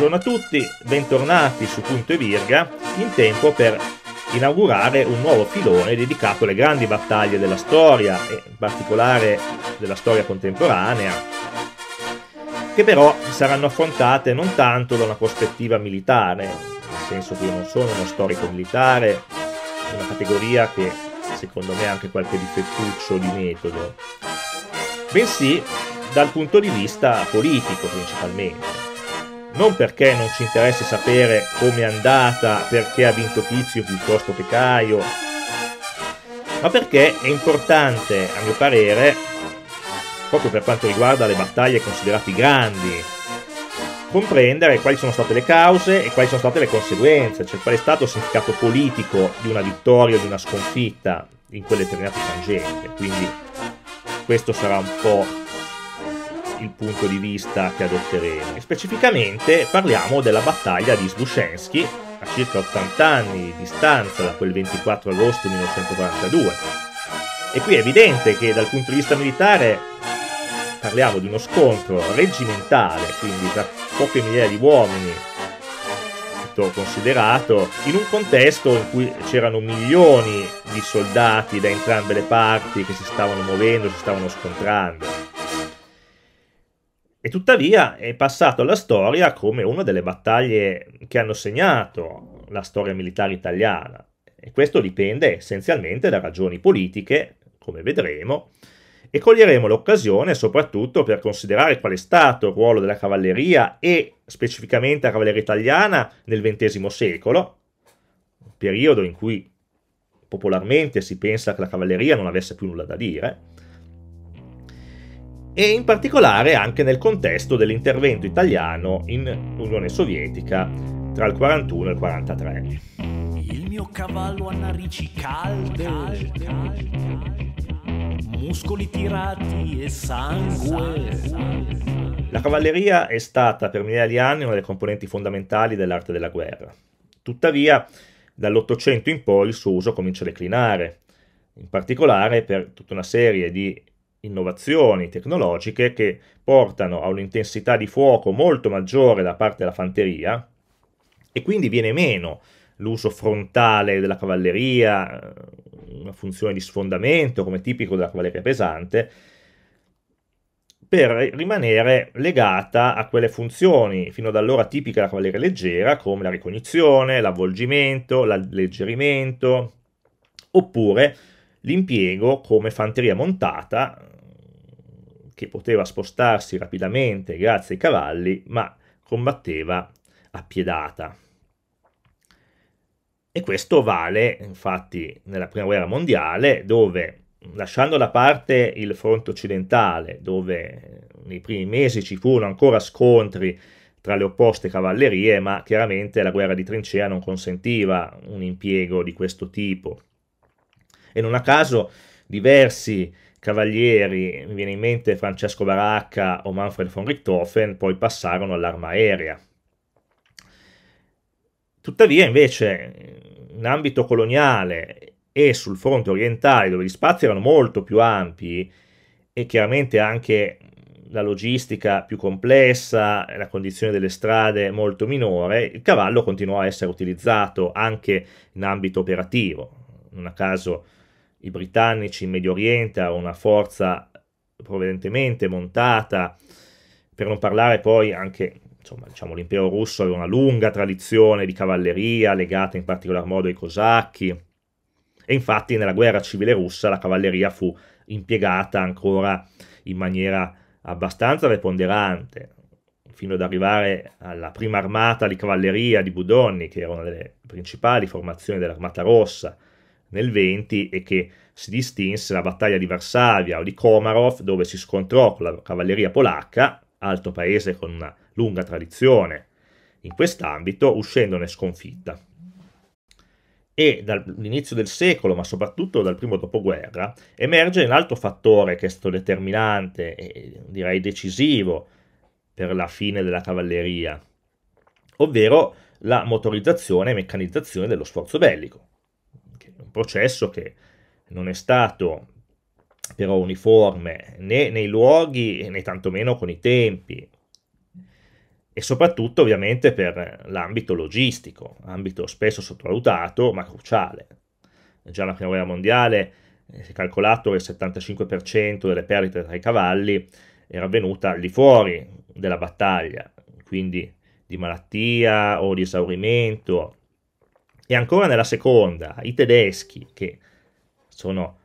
Buongiorno a tutti, bentornati su Punto e Virga, in tempo per inaugurare un nuovo filone dedicato alle grandi battaglie della storia, e in particolare della storia contemporanea, che però saranno affrontate non tanto da una prospettiva militare, nel senso che io non sono uno storico militare, una categoria che secondo me ha anche qualche difettuccio di metodo, bensì dal punto di vista politico principalmente non perché non ci interessi sapere come è andata, perché ha vinto Tizio piuttosto che Caio, ma perché è importante, a mio parere, proprio per quanto riguarda le battaglie considerate grandi, comprendere quali sono state le cause e quali sono state le conseguenze, cioè qual è stato il significato politico di una vittoria o di una sconfitta in quel determinato frangente. Quindi questo sarà un po' il punto di vista che adotteremo. specificamente parliamo della battaglia di Sbuscensky, a circa 80 anni di distanza da quel 24 agosto 1942. E qui è evidente che dal punto di vista militare parliamo di uno scontro reggimentale, quindi tra poche migliaia di uomini considerato in un contesto in cui c'erano milioni di soldati da entrambe le parti che si stavano muovendo, si stavano scontrando e tuttavia è passato alla storia come una delle battaglie che hanno segnato la storia militare italiana. E questo dipende essenzialmente da ragioni politiche, come vedremo, e coglieremo l'occasione soprattutto per considerare qual è stato il ruolo della cavalleria e specificamente la cavalleria italiana nel XX secolo, periodo in cui popolarmente si pensa che la cavalleria non avesse più nulla da dire, e in particolare anche nel contesto dell'intervento italiano in Unione Sovietica tra il 41 e il 43. Il mio cavallo a narici calde, calde, calde muscoli tirati e sangue. La cavalleria è stata per migliaia di anni una delle componenti fondamentali dell'arte della guerra. Tuttavia, dall'Ottocento in poi il suo uso comincia a declinare, in particolare per tutta una serie di innovazioni tecnologiche che portano a un'intensità di fuoco molto maggiore da parte della fanteria e quindi viene meno l'uso frontale della cavalleria, eh, una funzione di sfondamento come tipico della cavalleria pesante, per rimanere legata a quelle funzioni fino ad allora tipiche della cavalleria leggera come la ricognizione, l'avvolgimento, l'alleggerimento, oppure l'impiego come fanteria montata che poteva spostarsi rapidamente grazie ai cavalli, ma combatteva a piedata. E questo vale infatti nella Prima Guerra Mondiale, dove lasciando da parte il fronte occidentale, dove nei primi mesi ci furono ancora scontri tra le opposte cavallerie, ma chiaramente la guerra di trincea non consentiva un impiego di questo tipo. E non a caso diversi cavalieri, mi viene in mente Francesco Baracca o Manfred von Richthofen, poi passarono all'arma aerea. Tuttavia, invece, in ambito coloniale e sul fronte orientale, dove gli spazi erano molto più ampi e chiaramente anche la logistica più complessa, la condizione delle strade molto minore, il cavallo continuò a essere utilizzato anche in ambito operativo. Non a caso i britannici in Medio Oriente hanno una forza provvidentemente montata, per non parlare poi anche, insomma, diciamo, l'impero russo aveva una lunga tradizione di cavalleria legata in particolar modo ai cosacchi, e infatti nella guerra civile russa la cavalleria fu impiegata ancora in maniera abbastanza preponderante, fino ad arrivare alla prima armata di cavalleria di Budonni, che era una delle principali formazioni dell'Armata Rossa, nel 20 e che si distinse la battaglia di Varsavia o di Komarov dove si scontrò con la cavalleria polacca, altro paese con una lunga tradizione in quest'ambito, uscendone sconfitta. E dall'inizio del secolo, ma soprattutto dal primo dopoguerra, emerge un altro fattore che è stato determinante e direi decisivo per la fine della cavalleria, ovvero la motorizzazione e meccanizzazione dello sforzo bellico che è un processo che non è stato però uniforme né nei luoghi né tantomeno con i tempi e soprattutto ovviamente per l'ambito logistico, ambito spesso sottovalutato ma cruciale. Già la prima guerra mondiale eh, si è calcolato che il 75% delle perdite tra i cavalli era avvenuta al di fuori della battaglia, quindi di malattia o di esaurimento e ancora nella seconda, i tedeschi, che sono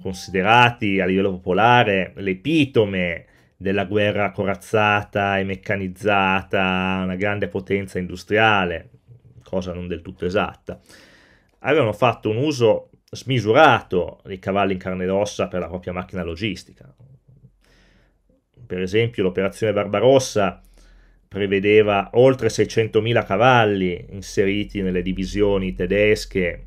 considerati a livello popolare l'epitome della guerra corazzata e meccanizzata, una grande potenza industriale, cosa non del tutto esatta, avevano fatto un uso smisurato dei cavalli in carne ed ossa per la propria macchina logistica. Per esempio l'operazione Barbarossa prevedeva oltre 600.000 cavalli inseriti nelle divisioni tedesche,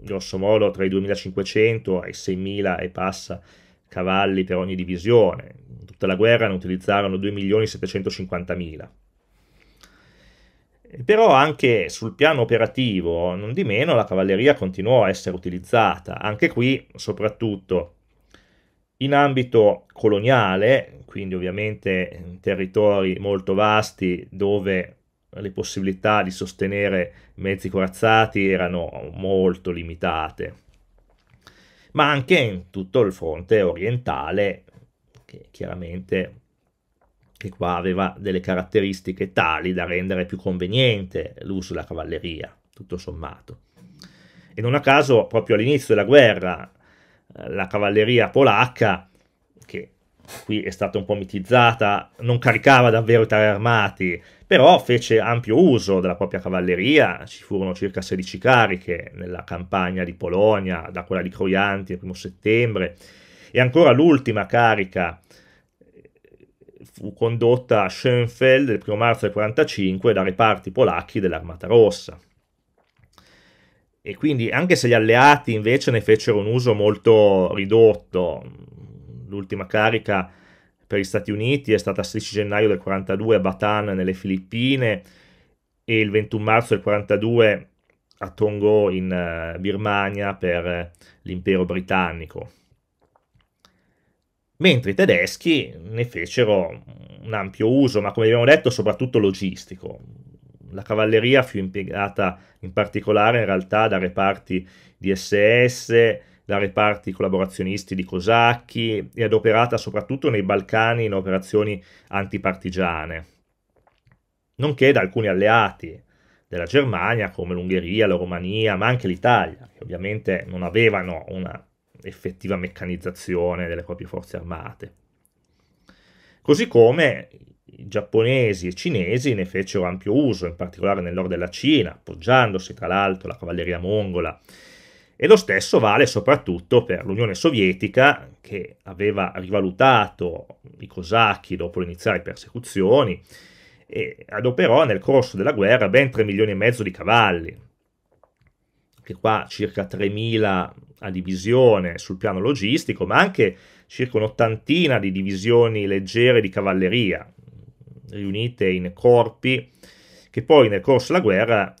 grosso modo tra i 2.500 e i 6.000 e passa cavalli per ogni divisione. In tutta la guerra ne utilizzarono 2.750.000. Però anche sul piano operativo, non di meno, la cavalleria continuò a essere utilizzata, anche qui soprattutto in ambito coloniale, quindi ovviamente in territori molto vasti dove le possibilità di sostenere mezzi corazzati erano molto limitate, ma anche in tutto il fronte orientale, che chiaramente che qua aveva delle caratteristiche tali da rendere più conveniente l'uso della cavalleria, tutto sommato. E non a caso, proprio all'inizio della guerra, la cavalleria polacca, che qui è stata un po' mitizzata, non caricava davvero i carri armati, però fece ampio uso della propria cavalleria, ci furono circa 16 cariche nella campagna di Polonia, da quella di Croianti il primo settembre, e ancora l'ultima carica eh, fu condotta a Schoenfeld il primo marzo del 1945 da reparti polacchi dell'Armata Rossa. E quindi anche se gli alleati invece ne fecero un uso molto ridotto, l'ultima carica per gli Stati Uniti è stata il 16 gennaio del 42 a Bataan nelle Filippine e il 21 marzo del 42 a Tongo in eh, Birmania per eh, l'impero britannico. Mentre i tedeschi ne fecero un ampio uso, ma come abbiamo detto soprattutto logistico la cavalleria fu impiegata in particolare in realtà da reparti di SS, da reparti collaborazionisti di cosacchi e adoperata soprattutto nei Balcani in operazioni antipartigiane, nonché da alcuni alleati della Germania come l'Ungheria, la Romania, ma anche l'Italia, che ovviamente non avevano una effettiva meccanizzazione delle proprie forze armate. Così come i giapponesi e i cinesi ne fecero ampio uso, in particolare nel nord della Cina, appoggiandosi tra l'altro alla cavalleria mongola. E lo stesso vale soprattutto per l'Unione Sovietica, che aveva rivalutato i cosacchi dopo l'iniziare persecuzioni e adoperò nel corso della guerra ben 3 milioni e mezzo di cavalli, che qua circa 3.000 a divisione sul piano logistico, ma anche circa un'ottantina di divisioni leggere di cavalleria, riunite in corpi che poi nel corso della guerra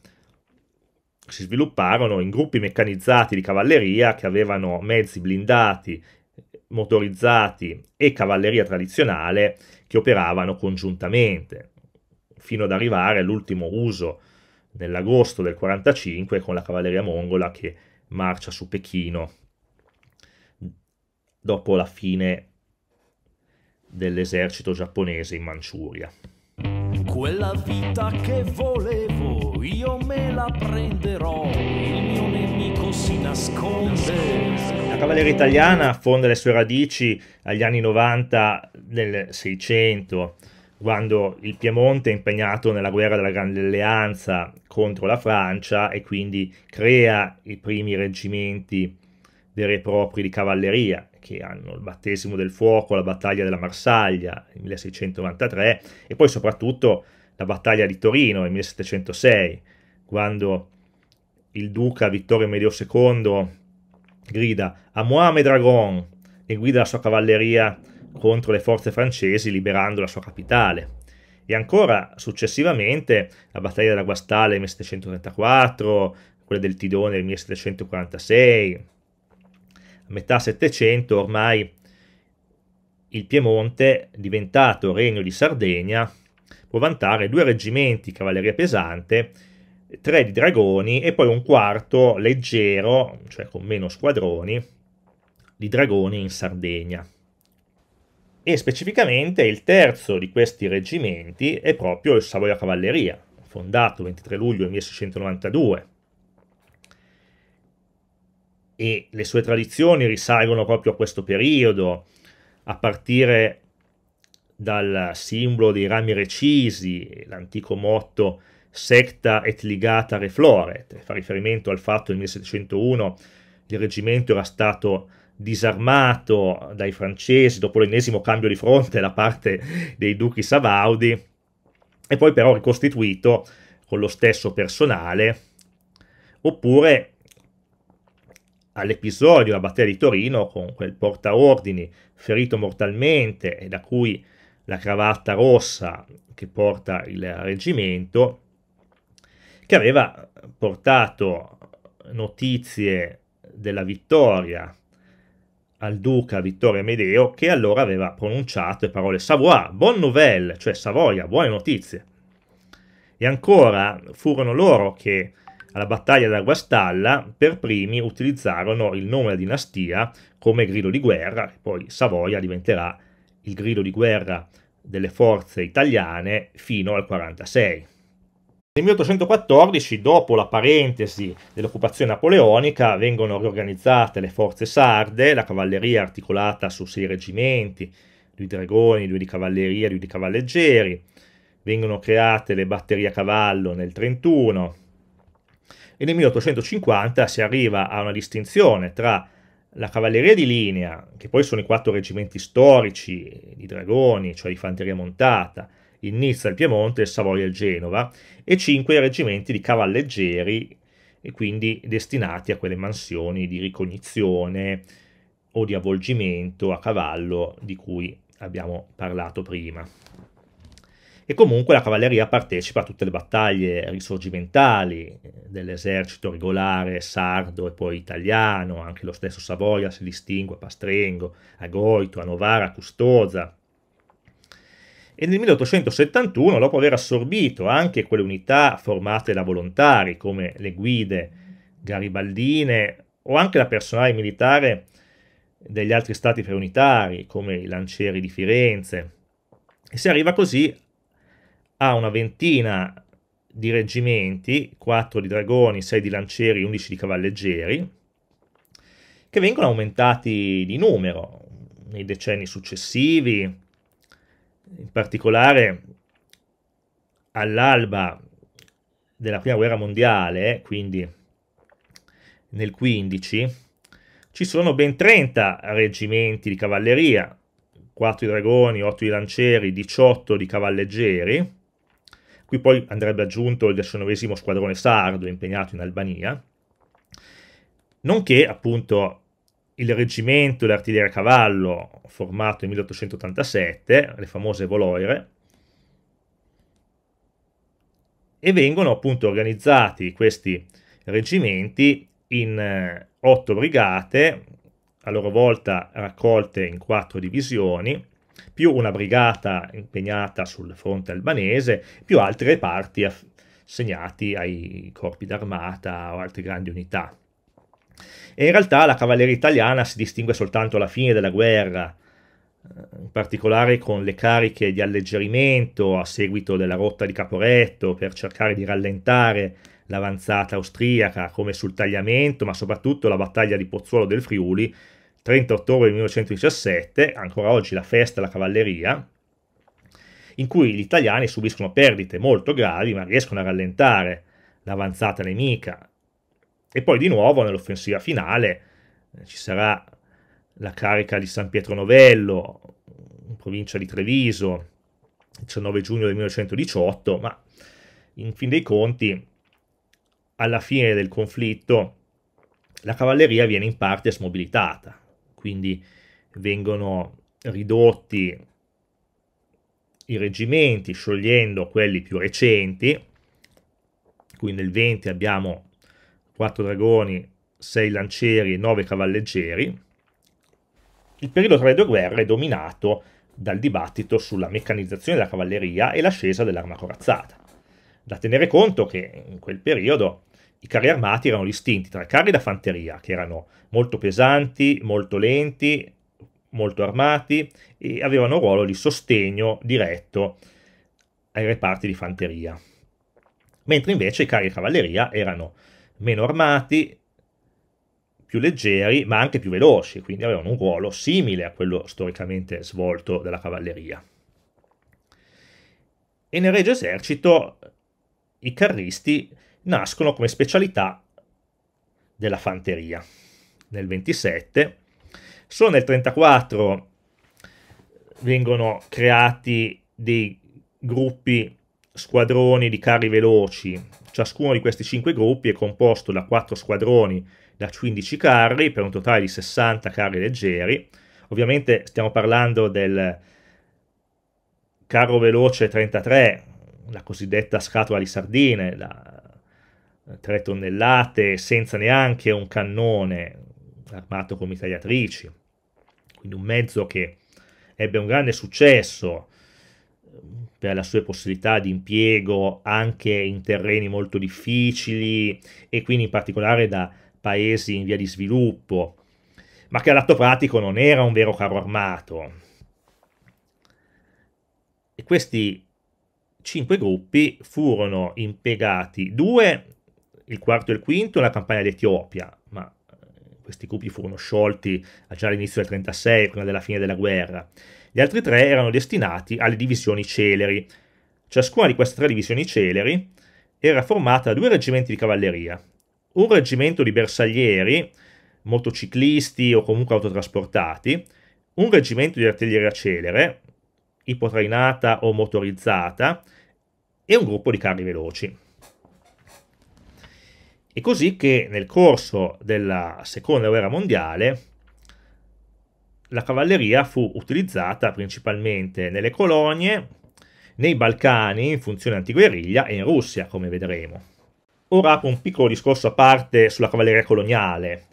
si svilupparono in gruppi meccanizzati di cavalleria che avevano mezzi blindati, motorizzati e cavalleria tradizionale che operavano congiuntamente, fino ad arrivare all'ultimo uso nell'agosto del 45 con la cavalleria mongola che marcia su Pechino dopo la fine dell'esercito giapponese in Manciuria. Quella vita che volevo io me la prenderò, il mio nemico si nasconde. La cavalleria italiana fonda le sue radici agli anni 90 del 600, quando il Piemonte è impegnato nella guerra della Grande Alleanza contro la Francia e quindi crea i primi reggimenti veri e propri di cavalleria, che hanno il battesimo del fuoco, la battaglia della Marsaglia nel 1693 e poi soprattutto la battaglia di Torino nel 1706, quando il duca Vittorio Medio II grida a moi Dragon e guida la sua cavalleria contro le forze francesi liberando la sua capitale. E ancora successivamente la battaglia della Guastale nel 1734, quella del Tidone nel 1746, metà Settecento ormai il Piemonte, diventato regno di Sardegna, può vantare due reggimenti cavalleria pesante, tre di dragoni e poi un quarto leggero, cioè con meno squadroni, di dragoni in Sardegna. E specificamente il terzo di questi reggimenti è proprio il Savoia Cavalleria, fondato 23 luglio 1692 e le sue tradizioni risalgono proprio a questo periodo, a partire dal simbolo dei rami recisi, l'antico motto secta et ligata refloret, fa riferimento al fatto che nel 1701 il reggimento era stato disarmato dai francesi dopo l'ennesimo cambio di fronte da parte dei duchi Savaudi e poi però ricostituito con lo stesso personale, oppure all'episodio a Battea di Torino con quel portaordini ferito mortalmente e da cui la cravatta rossa che porta il reggimento, che aveva portato notizie della vittoria al duca Vittorio Amedeo, che allora aveva pronunciato le parole Savoie, bonne nouvelle, cioè Savoia, buone notizie. E ancora furono loro che alla battaglia da Guastalla per primi utilizzarono il nome della dinastia come grido di guerra, poi Savoia diventerà il grido di guerra delle forze italiane fino al 1946. Nel 1814, dopo la parentesi dell'occupazione napoleonica, vengono riorganizzate le forze sarde, la cavalleria articolata su sei reggimenti, due dragoni, due di cavalleria, due di cavalleggeri, vengono create le batterie a cavallo nel 31, e nel 1850 si arriva a una distinzione tra la cavalleria di linea, che poi sono i quattro reggimenti storici di dragoni, cioè di fanteria montata, il Nizza, il Piemonte, il Savoia e il Genova, e cinque reggimenti di cavalleggeri, e quindi destinati a quelle mansioni di ricognizione o di avvolgimento a cavallo di cui abbiamo parlato prima e comunque la cavalleria partecipa a tutte le battaglie risorgimentali eh, dell'esercito regolare sardo e poi italiano, anche lo stesso Savoia si distingue a Pastrengo, a Goito, a Novara, a Custoza. E nel 1871, dopo aver assorbito anche quelle unità formate da volontari come le guide garibaldine o anche la personale militare degli altri stati preunitari come i lancieri di Firenze, e si arriva così ha una ventina di reggimenti, 4 di dragoni, 6 di lancieri, 11 di cavalleggeri, che vengono aumentati di numero nei decenni successivi. In particolare all'alba della Prima Guerra Mondiale, quindi nel 15, ci sono ben 30 reggimenti di cavalleria, 4 di dragoni, 8 di lancieri, 18 di cavalleggeri, Qui poi andrebbe aggiunto il XIX squadrone sardo impegnato in Albania, nonché appunto il reggimento d'artiglieria a cavallo formato nel 1887, le famose Voloire, e vengono appunto organizzati questi reggimenti in eh, otto brigate, a loro volta raccolte in quattro divisioni, più una brigata impegnata sul fronte albanese, più altri reparti assegnati ai corpi d'armata o altre grandi unità. E in realtà la cavalleria italiana si distingue soltanto alla fine della guerra, eh, in particolare con le cariche di alleggerimento a seguito della rotta di Caporetto per cercare di rallentare l'avanzata austriaca, come sul tagliamento, ma soprattutto la battaglia di Pozzuolo del Friuli, 30 ottobre 1917, ancora oggi la festa della cavalleria, in cui gli italiani subiscono perdite molto gravi ma riescono a rallentare l'avanzata nemica. E poi di nuovo nell'offensiva finale eh, ci sarà la carica di San Pietro Novello, in provincia di Treviso, 19 giugno del 1918, ma in fin dei conti alla fine del conflitto la cavalleria viene in parte smobilitata quindi vengono ridotti i reggimenti sciogliendo quelli più recenti, qui nel 20 abbiamo 4 dragoni, 6 lancieri e 9 cavalleggeri. Il periodo tra le due guerre è dominato dal dibattito sulla meccanizzazione della cavalleria e l'ascesa dell'arma corazzata. Da tenere conto che in quel periodo i carri armati erano distinti tra i carri da fanteria, che erano molto pesanti, molto lenti, molto armati e avevano un ruolo di sostegno diretto ai reparti di fanteria. Mentre invece i carri di cavalleria erano meno armati, più leggeri, ma anche più veloci, quindi avevano un ruolo simile a quello storicamente svolto dalla cavalleria. E nel Regio Esercito i carristi nascono come specialità della fanteria. Nel 27, solo nel 34 vengono creati dei gruppi squadroni di carri veloci. Ciascuno di questi 5 gruppi è composto da 4 squadroni da 15 carri per un totale di 60 carri leggeri. Ovviamente stiamo parlando del carro veloce 33, la cosiddetta scatola di sardine, la 3 eh, tonnellate senza neanche un cannone armato con mitragliatrici, quindi un mezzo che ebbe un grande successo eh, per la sua possibilità di impiego anche in terreni molto difficili e quindi in particolare da paesi in via di sviluppo, ma che all'atto pratico non era un vero carro armato. E questi cinque gruppi furono impiegati due il quarto e il quinto la campagna d'Etiopia, ma eh, questi gruppi furono sciolti già all'inizio del 1936, prima della fine della guerra. Gli altri tre erano destinati alle divisioni celeri. Ciascuna di queste tre divisioni celeri era formata da due reggimenti di cavalleria, un reggimento di bersaglieri, motociclisti o comunque autotrasportati, un reggimento di artiglieria celere, ipotrainata o motorizzata, e un gruppo di carri veloci. È così che nel corso della seconda guerra mondiale la cavalleria fu utilizzata principalmente nelle colonie, nei Balcani in funzione antiguerriglia e in Russia, come vedremo. Ora apro un piccolo discorso a parte sulla cavalleria coloniale,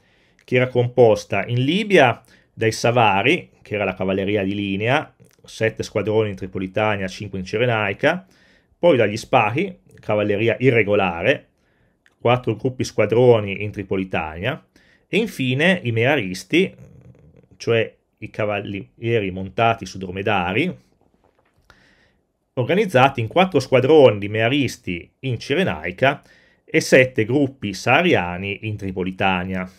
che era composta in Libia dai Savari, che era la cavalleria di linea, 7 squadroni in Tripolitania, 5 in Cirenaica, poi dagli Spahi, cavalleria irregolare, quattro gruppi squadroni in Tripolitania e infine i meraristi, cioè i cavalieri montati su dromedari, organizzati in quattro squadroni di meraristi in Cirenaica e sette gruppi sahariani in Tripolitania.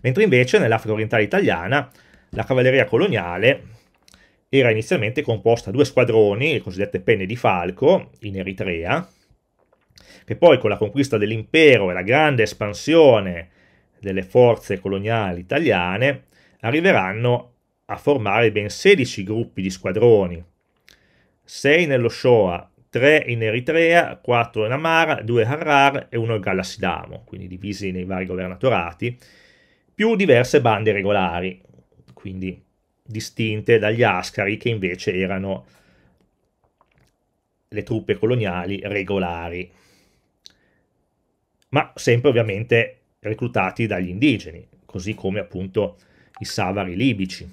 Mentre invece nell'Africa orientale italiana la cavalleria coloniale era inizialmente composta da due squadroni, le cosiddette penne di falco, in Eritrea, che poi con la conquista dell'impero e la grande espansione delle forze coloniali italiane arriveranno a formare ben 16 gruppi di squadroni, 6 nello Shoah, 3 in Eritrea, 4 in Amara, 2 in Harar e 1 in Galassidamo, quindi divisi nei vari governatorati, più diverse bande regolari, quindi distinte dagli Ascari che invece erano le truppe coloniali regolari ma sempre ovviamente reclutati dagli indigeni, così come appunto i savari libici.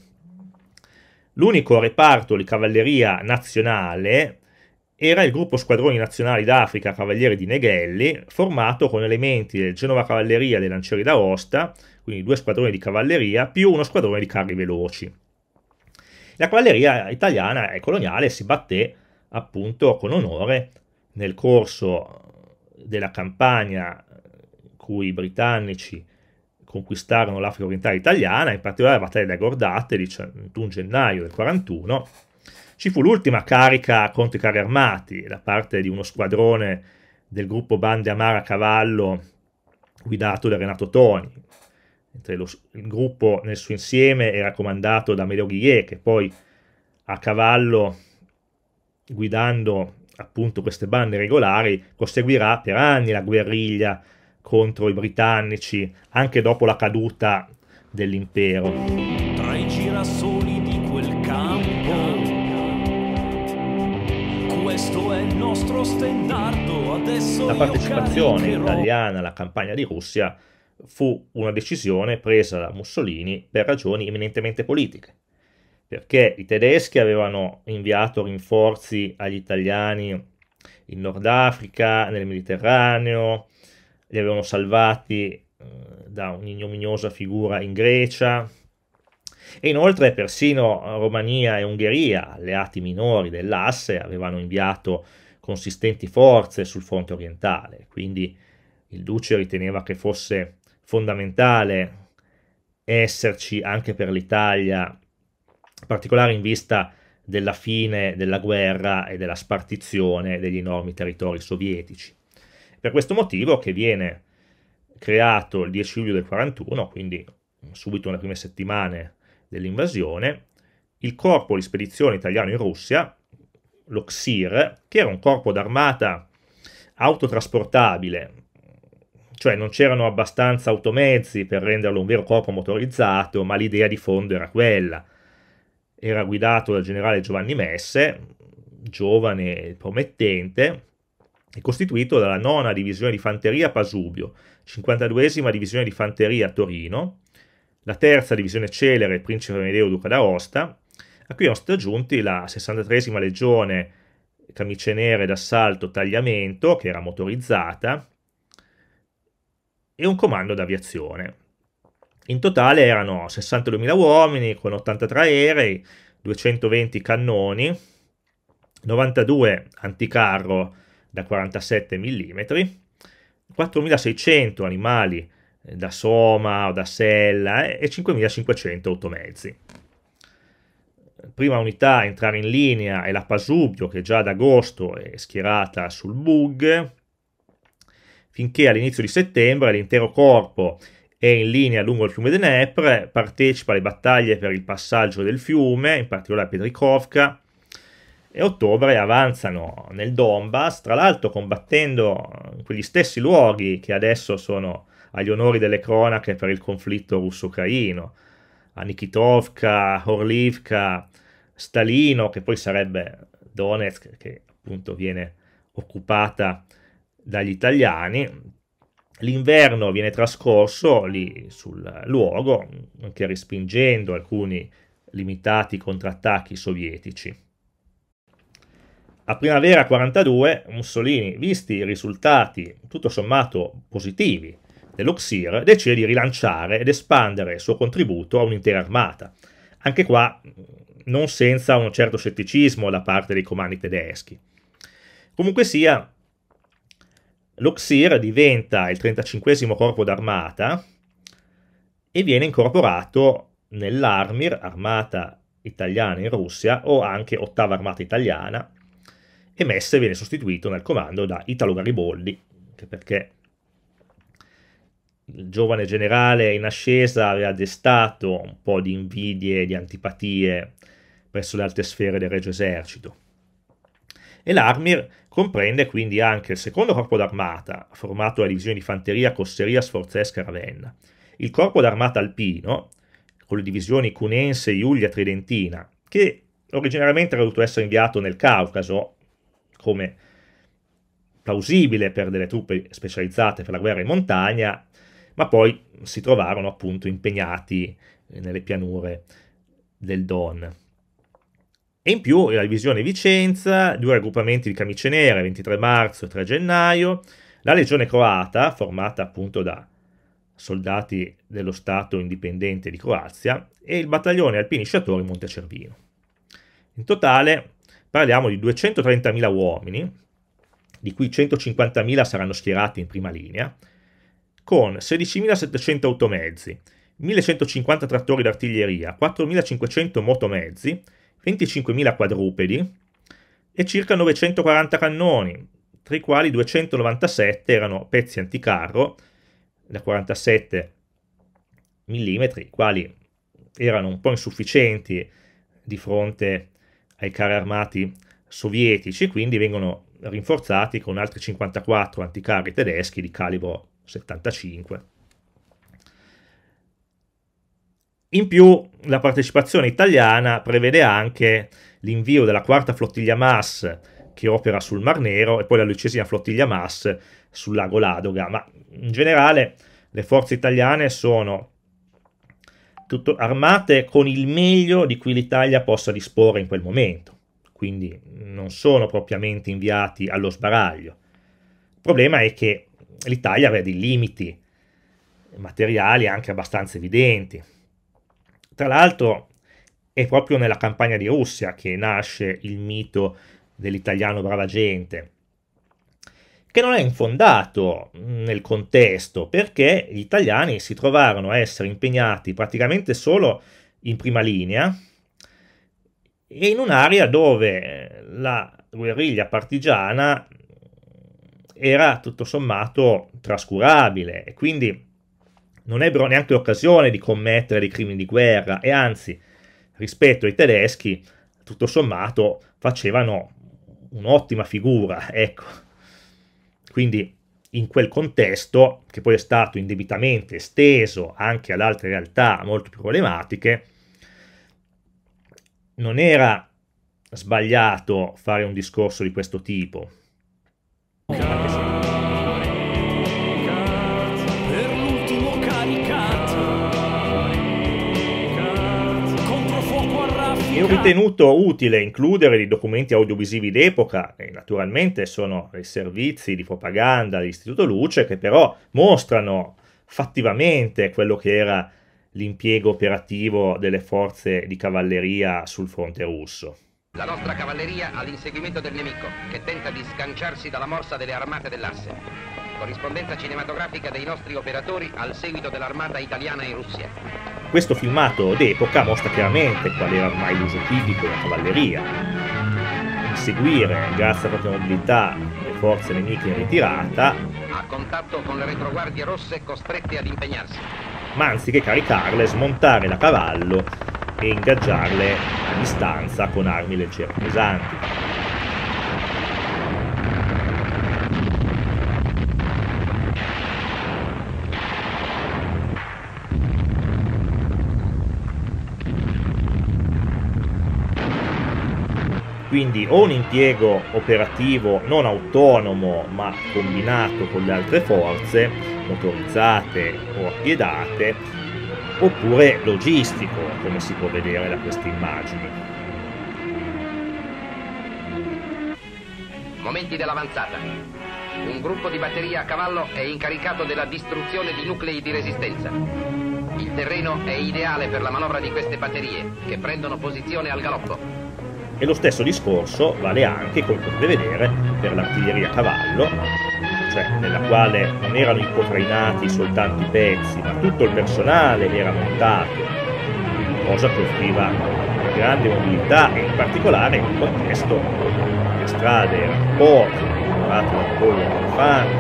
L'unico reparto di cavalleria nazionale era il gruppo Squadroni Nazionali d'Africa Cavalieri di Neghelli, formato con elementi del Genova Cavalleria e dei Lancieri d'Aosta, quindi due squadroni di cavalleria, più uno squadrone di carri veloci. La cavalleria italiana e coloniale si batté appunto con onore nel corso della campagna cui i britannici conquistarono l'Africa orientale italiana, in particolare la battaglia delle Gordate, il cioè, 21 gennaio del 41, ci fu l'ultima carica contro i carri armati da parte di uno squadrone del gruppo Bande Amara a Cavallo guidato da Renato Toni, mentre lo, il gruppo nel suo insieme era comandato da Amedeo Ghiè, che poi a cavallo, guidando appunto queste bande regolari, proseguirà per anni la guerriglia contro i britannici anche dopo la caduta dell'impero. Tra i girasoli di quel campo, questo è il nostro stendardo. Adesso la partecipazione italiana alla campagna di Russia fu una decisione presa da Mussolini per ragioni eminentemente politiche, perché i tedeschi avevano inviato rinforzi agli italiani in Nord Africa, nel Mediterraneo, li avevano salvati eh, da un'ignominiosa figura in Grecia e inoltre persino Romania e Ungheria, alleati minori dell'asse, avevano inviato consistenti forze sul fronte orientale, quindi il duce riteneva che fosse fondamentale esserci anche per l'Italia, in particolare in vista della fine della guerra e della spartizione degli enormi territori sovietici. Per questo motivo che viene creato il 10 luglio del 41, quindi subito nelle prime settimane dell'invasione, il corpo di spedizione italiano in Russia, lo XIR, che era un corpo d'armata autotrasportabile, cioè non c'erano abbastanza automezzi per renderlo un vero corpo motorizzato, ma l'idea di fondo era quella. Era guidato dal generale Giovanni Messe, giovane e promettente, è costituito dalla nona divisione di fanteria Pasubio, 52esima divisione di fanteria Torino, la terza divisione celere Principe Amedeo Duca d'Aosta, a cui sono stati aggiunti la 63esima legione camice nere d'assalto tagliamento, che era motorizzata, e un comando d'aviazione. In totale erano 62.000 uomini con 83 aerei, 220 cannoni, 92 anticarro da 47 mm, 4600 animali eh, da soma o da sella eh, e 5500 automezzi. Prima unità a entrare in linea è la Pasubio che già ad agosto è schierata sul bug, finché all'inizio di settembre l'intero corpo è in linea lungo il fiume Dnepr, partecipa alle battaglie per il passaggio del fiume, in particolare a Pedrikovka, e ottobre avanzano nel Donbass, tra l'altro combattendo in quegli stessi luoghi che adesso sono agli onori delle cronache per il conflitto russo-ucraino, a Nikitovka, Orlivka, Stalino, che poi sarebbe Donetsk, che appunto viene occupata dagli italiani. L'inverno viene trascorso lì sul luogo, anche respingendo alcuni limitati contrattacchi sovietici. A primavera 42 Mussolini, visti i risultati tutto sommato positivi dell'Oxir, decide di rilanciare ed espandere il suo contributo a un'intera armata. Anche qua non senza un certo scetticismo da parte dei comandi tedeschi. Comunque sia, l'Oxir diventa il 35 corpo d'armata e viene incorporato nell'Armir, armata italiana in Russia, o anche ottava armata italiana, e Messe viene sostituito nel comando da Italo Gariboldi, anche perché il giovane generale in ascesa aveva destato un po' di invidie e di antipatie presso le alte sfere del Regio Esercito. E l'Armir comprende quindi anche il secondo corpo d'armata, formato da divisioni di fanteria, cosseria, sforzesca e ravenna, il corpo d'armata alpino, con le divisioni cunense, Iulia tridentina, che originariamente era dovuto essere inviato nel Caucaso come plausibile per delle truppe specializzate per la guerra in montagna, ma poi si trovarono appunto impegnati nelle pianure del Don. E in più la divisione Vicenza, due raggruppamenti di camicie nere, 23 marzo e 3 gennaio, la legione croata, formata appunto da soldati dello Stato indipendente di Croazia, e il battaglione alpini sciatori Montecervino. In totale parliamo di 230.000 uomini, di cui 150.000 saranno schierati in prima linea, con 16.700 automezzi, 1.150 trattori d'artiglieria, 4.500 motomezzi, 25.000 quadrupedi e circa 940 cannoni, tra i quali 297 erano pezzi anticarro da 47 mm, i quali erano un po' insufficienti di fronte a ai carri armati sovietici, quindi vengono rinforzati con altri 54 anticarri tedeschi di calibro 75. In più la partecipazione italiana prevede anche l'invio della quarta flottiglia MAS che opera sul Mar Nero e poi la dodicesima flottiglia MAS sul lago Ladoga, ma in generale le forze italiane sono tutto, armate con il meglio di cui l'Italia possa disporre in quel momento, quindi non sono propriamente inviati allo sbaraglio. Il problema è che l'Italia aveva dei limiti materiali anche abbastanza evidenti. Tra l'altro è proprio nella campagna di Russia che nasce il mito dell'italiano brava gente, che non è infondato mm, nel contesto perché gli italiani si trovarono a essere impegnati praticamente solo in prima linea e in un'area dove eh, la guerriglia partigiana mm, era tutto sommato trascurabile e quindi non ebbero neanche l'occasione di commettere dei crimini di guerra e anzi rispetto ai tedeschi tutto sommato facevano un'ottima figura ecco quindi in quel contesto, che poi è stato indebitamente esteso anche ad altre realtà molto più problematiche, non era sbagliato fare un discorso di questo tipo, ritenuto utile includere i documenti audiovisivi d'epoca, e naturalmente sono i servizi di propaganda dell'Istituto Luce che però mostrano fattivamente quello che era l'impiego operativo delle forze di cavalleria sul fronte russo. La nostra cavalleria all'inseguimento del nemico, che tenta di sganciarsi dalla morsa delle armate dell'asse corrispondenza cinematografica dei nostri operatori al seguito dell'armata italiana in Russia. Questo filmato d'epoca mostra chiaramente qual era ormai l'uso tipico della cavalleria. Seguire, grazie alla propria mobilità, le forze nemiche in ritirata. A contatto con le retroguardie rosse costrette ad impegnarsi. Ma anziché caricarle, smontare da cavallo e ingaggiarle a distanza con armi leggero pesanti. quindi o un impiego operativo non autonomo ma combinato con le altre forze motorizzate o appiedate oppure logistico come si può vedere da queste immagini momenti dell'avanzata un gruppo di batteria a cavallo è incaricato della distruzione di nuclei di resistenza il terreno è ideale per la manovra di queste batterie che prendono posizione al galoppo e lo stesso discorso vale anche, come potete vedere, per l'artiglieria a cavallo, cioè nella quale non erano incotrainati soltanto i pezzi, ma tutto il personale era montato, cosa che offriva una grande mobilità e in particolare in un contesto le strade erano poche, lavorate da pollo fanno,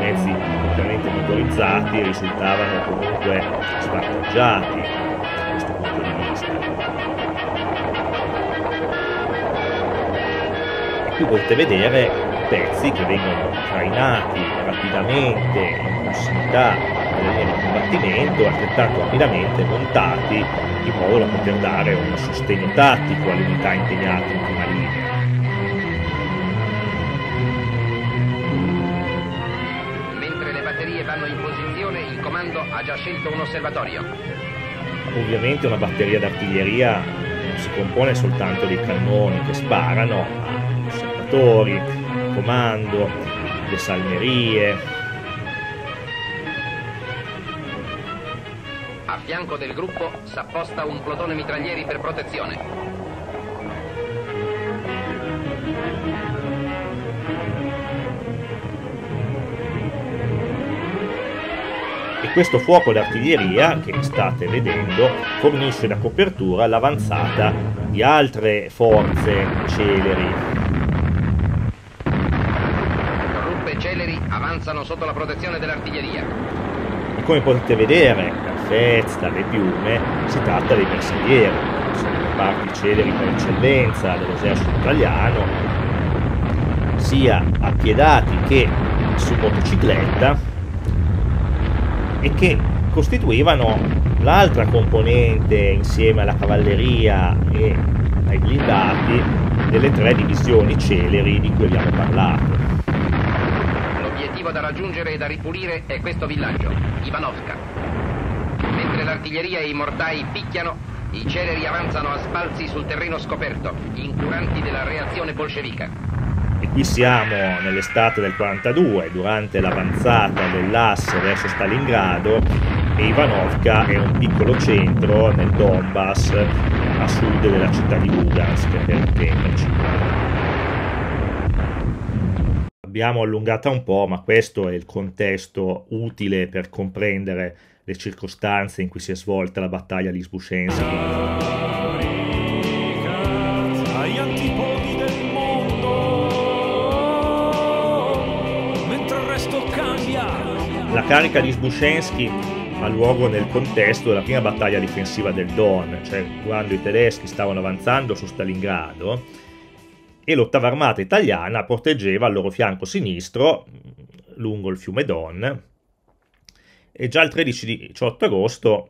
mezzi completamente motorizzati risultavano comunque svantaggiati più volte vedere pezzi che vengono trainati rapidamente in prossimità del combattimento, altrettanto rapidamente montati in modo da poter dare un sostegno tattico alle unità impegnate in prima linea. ha già scelto un osservatorio. Ovviamente una batteria d'artiglieria non si compone soltanto di cannoni che sparano, ma cantori, comando, le salmerie. A fianco del gruppo s'apposta un plotone mitraglieri per protezione. e questo fuoco d'artiglieria che state vedendo fornisce da copertura all'avanzata di altre forze celeri avanzano sotto la protezione dell'artiglieria. E come potete vedere, Caffez, dalle piume, si tratta dei bersaglieri, sono i parti celeri per eccellenza dell'esercito italiano, sia a piedati che su motocicletta, e che costituivano l'altra componente insieme alla cavalleria e ai blindati delle tre divisioni celeri di cui abbiamo parlato obiettivo da raggiungere e da ripulire è questo villaggio, Ivanovka. Mentre l'artiglieria e i mortai picchiano, i celeri avanzano a spalzi sul terreno scoperto, incuranti della reazione bolscevica. E qui siamo nell'estate del 42, durante l'avanzata dell'asse verso Stalingrado, e Ivanovka è un piccolo centro nel Donbass a sud della città di Lugansk, per intenderci. Abbiamo allungata un po', ma questo è il contesto utile per comprendere le circostanze in cui si è svolta la battaglia di Ai La carica di Sbuscensky ha luogo nel contesto della prima battaglia difensiva del Don, cioè quando i tedeschi stavano avanzando su Stalingrado e l'ottava armata italiana proteggeva il loro fianco sinistro mm, lungo il fiume Don e già il 13-18 agosto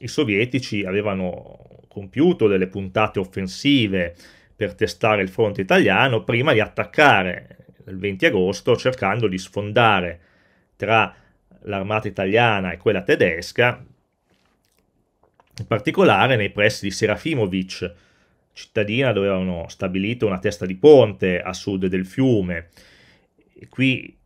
i sovietici avevano compiuto delle puntate offensive per testare il fronte italiano prima di attaccare il 20 agosto cercando di sfondare tra l'armata italiana e quella tedesca, in particolare nei pressi di Serafimovic, cittadina dove avevano stabilito una testa di ponte a sud del fiume. E qui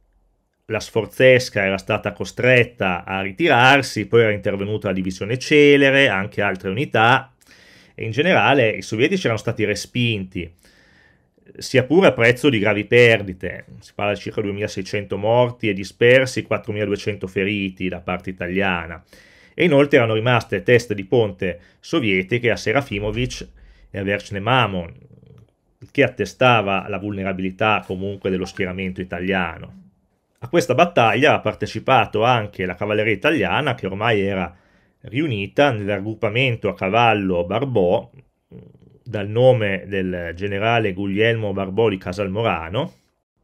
la sforzesca era stata costretta a ritirarsi, poi era intervenuta la divisione celere, anche altre unità, e in generale i sovietici erano stati respinti, sia pure a prezzo di gravi perdite. Si parla di circa 2.600 morti e dispersi, 4.200 feriti da parte italiana. E inoltre erano rimaste teste di ponte sovietiche a Serafimovic e avercene Mamon, il che attestava la vulnerabilità comunque dello schieramento italiano. A questa battaglia ha partecipato anche la cavalleria italiana che ormai era riunita nell'aggruppamento a cavallo Barbò dal nome del generale Guglielmo Barbò di Casalmorano,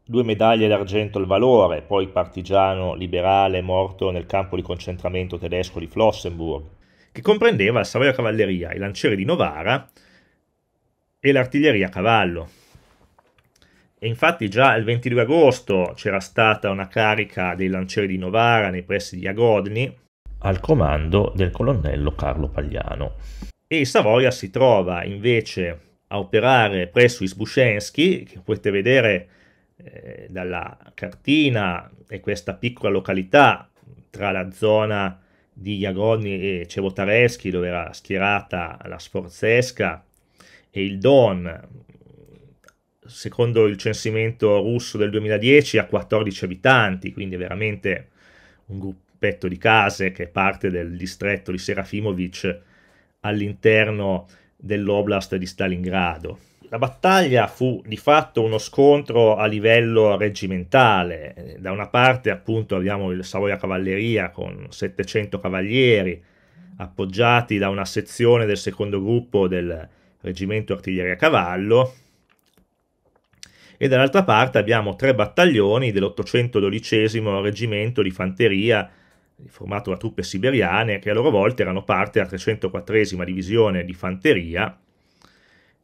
due medaglie d'argento al valore, poi partigiano liberale morto nel campo di concentramento tedesco di Flossenburg, che comprendeva la Savoia Cavalleria, i lancieri di Novara, e l'artiglieria a cavallo. E infatti già il 22 agosto c'era stata una carica dei lancieri di Novara nei pressi di Agodni al comando del colonnello Carlo Pagliano. E Savoia si trova invece a operare presso Isbuscensky, che potete vedere eh, dalla cartina, è questa piccola località tra la zona di Jagodni e Cevotareschi, dove era schierata la sforzesca e il Don, secondo il censimento russo del 2010, ha 14 abitanti, quindi è veramente un gruppetto di case che è parte del distretto di Serafimovic all'interno dell'oblast di Stalingrado. La battaglia fu di fatto uno scontro a livello reggimentale. Da una parte, appunto, abbiamo il Savoia Cavalleria con 700 cavalieri appoggiati da una sezione del secondo gruppo del reggimento artiglieria a cavallo, e dall'altra parte abbiamo tre battaglioni dell'812 reggimento di fanteria formato da truppe siberiane che a loro volta erano parte della 304 divisione di fanteria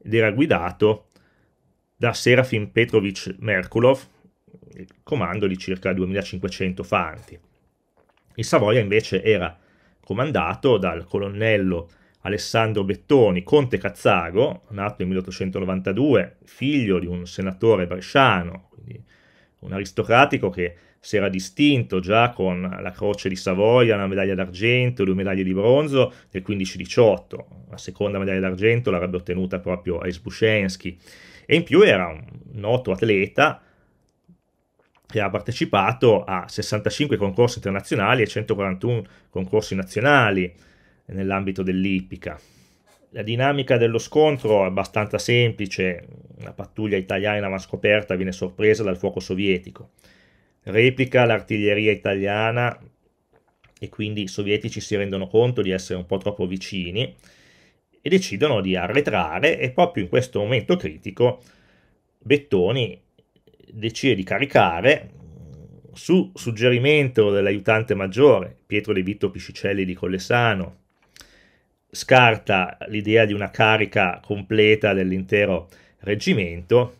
ed era guidato da Serafim Petrovich Merkulov, comando di circa 2500 fanti. Il Savoia invece era comandato dal colonnello Alessandro Bettoni, conte Cazzago, nato nel 1892, figlio di un senatore bresciano, quindi un aristocratico che si era distinto già con la Croce di Savoia, una medaglia d'argento, due medaglie di bronzo nel 15-18. La seconda medaglia d'argento l'avrebbe ottenuta proprio a Esbuschensky. E in più era un noto atleta che ha partecipato a 65 concorsi internazionali e 141 concorsi nazionali nell'ambito dell'ippica. La dinamica dello scontro è abbastanza semplice, la pattuglia italiana in avanscoperta viene sorpresa dal fuoco sovietico, replica l'artiglieria italiana e quindi i sovietici si rendono conto di essere un po' troppo vicini e decidono di arretrare e proprio in questo momento critico Bettoni decide di caricare su suggerimento dell'aiutante maggiore Pietro De Vitto Piscicelli di Collesano scarta l'idea di una carica completa dell'intero reggimento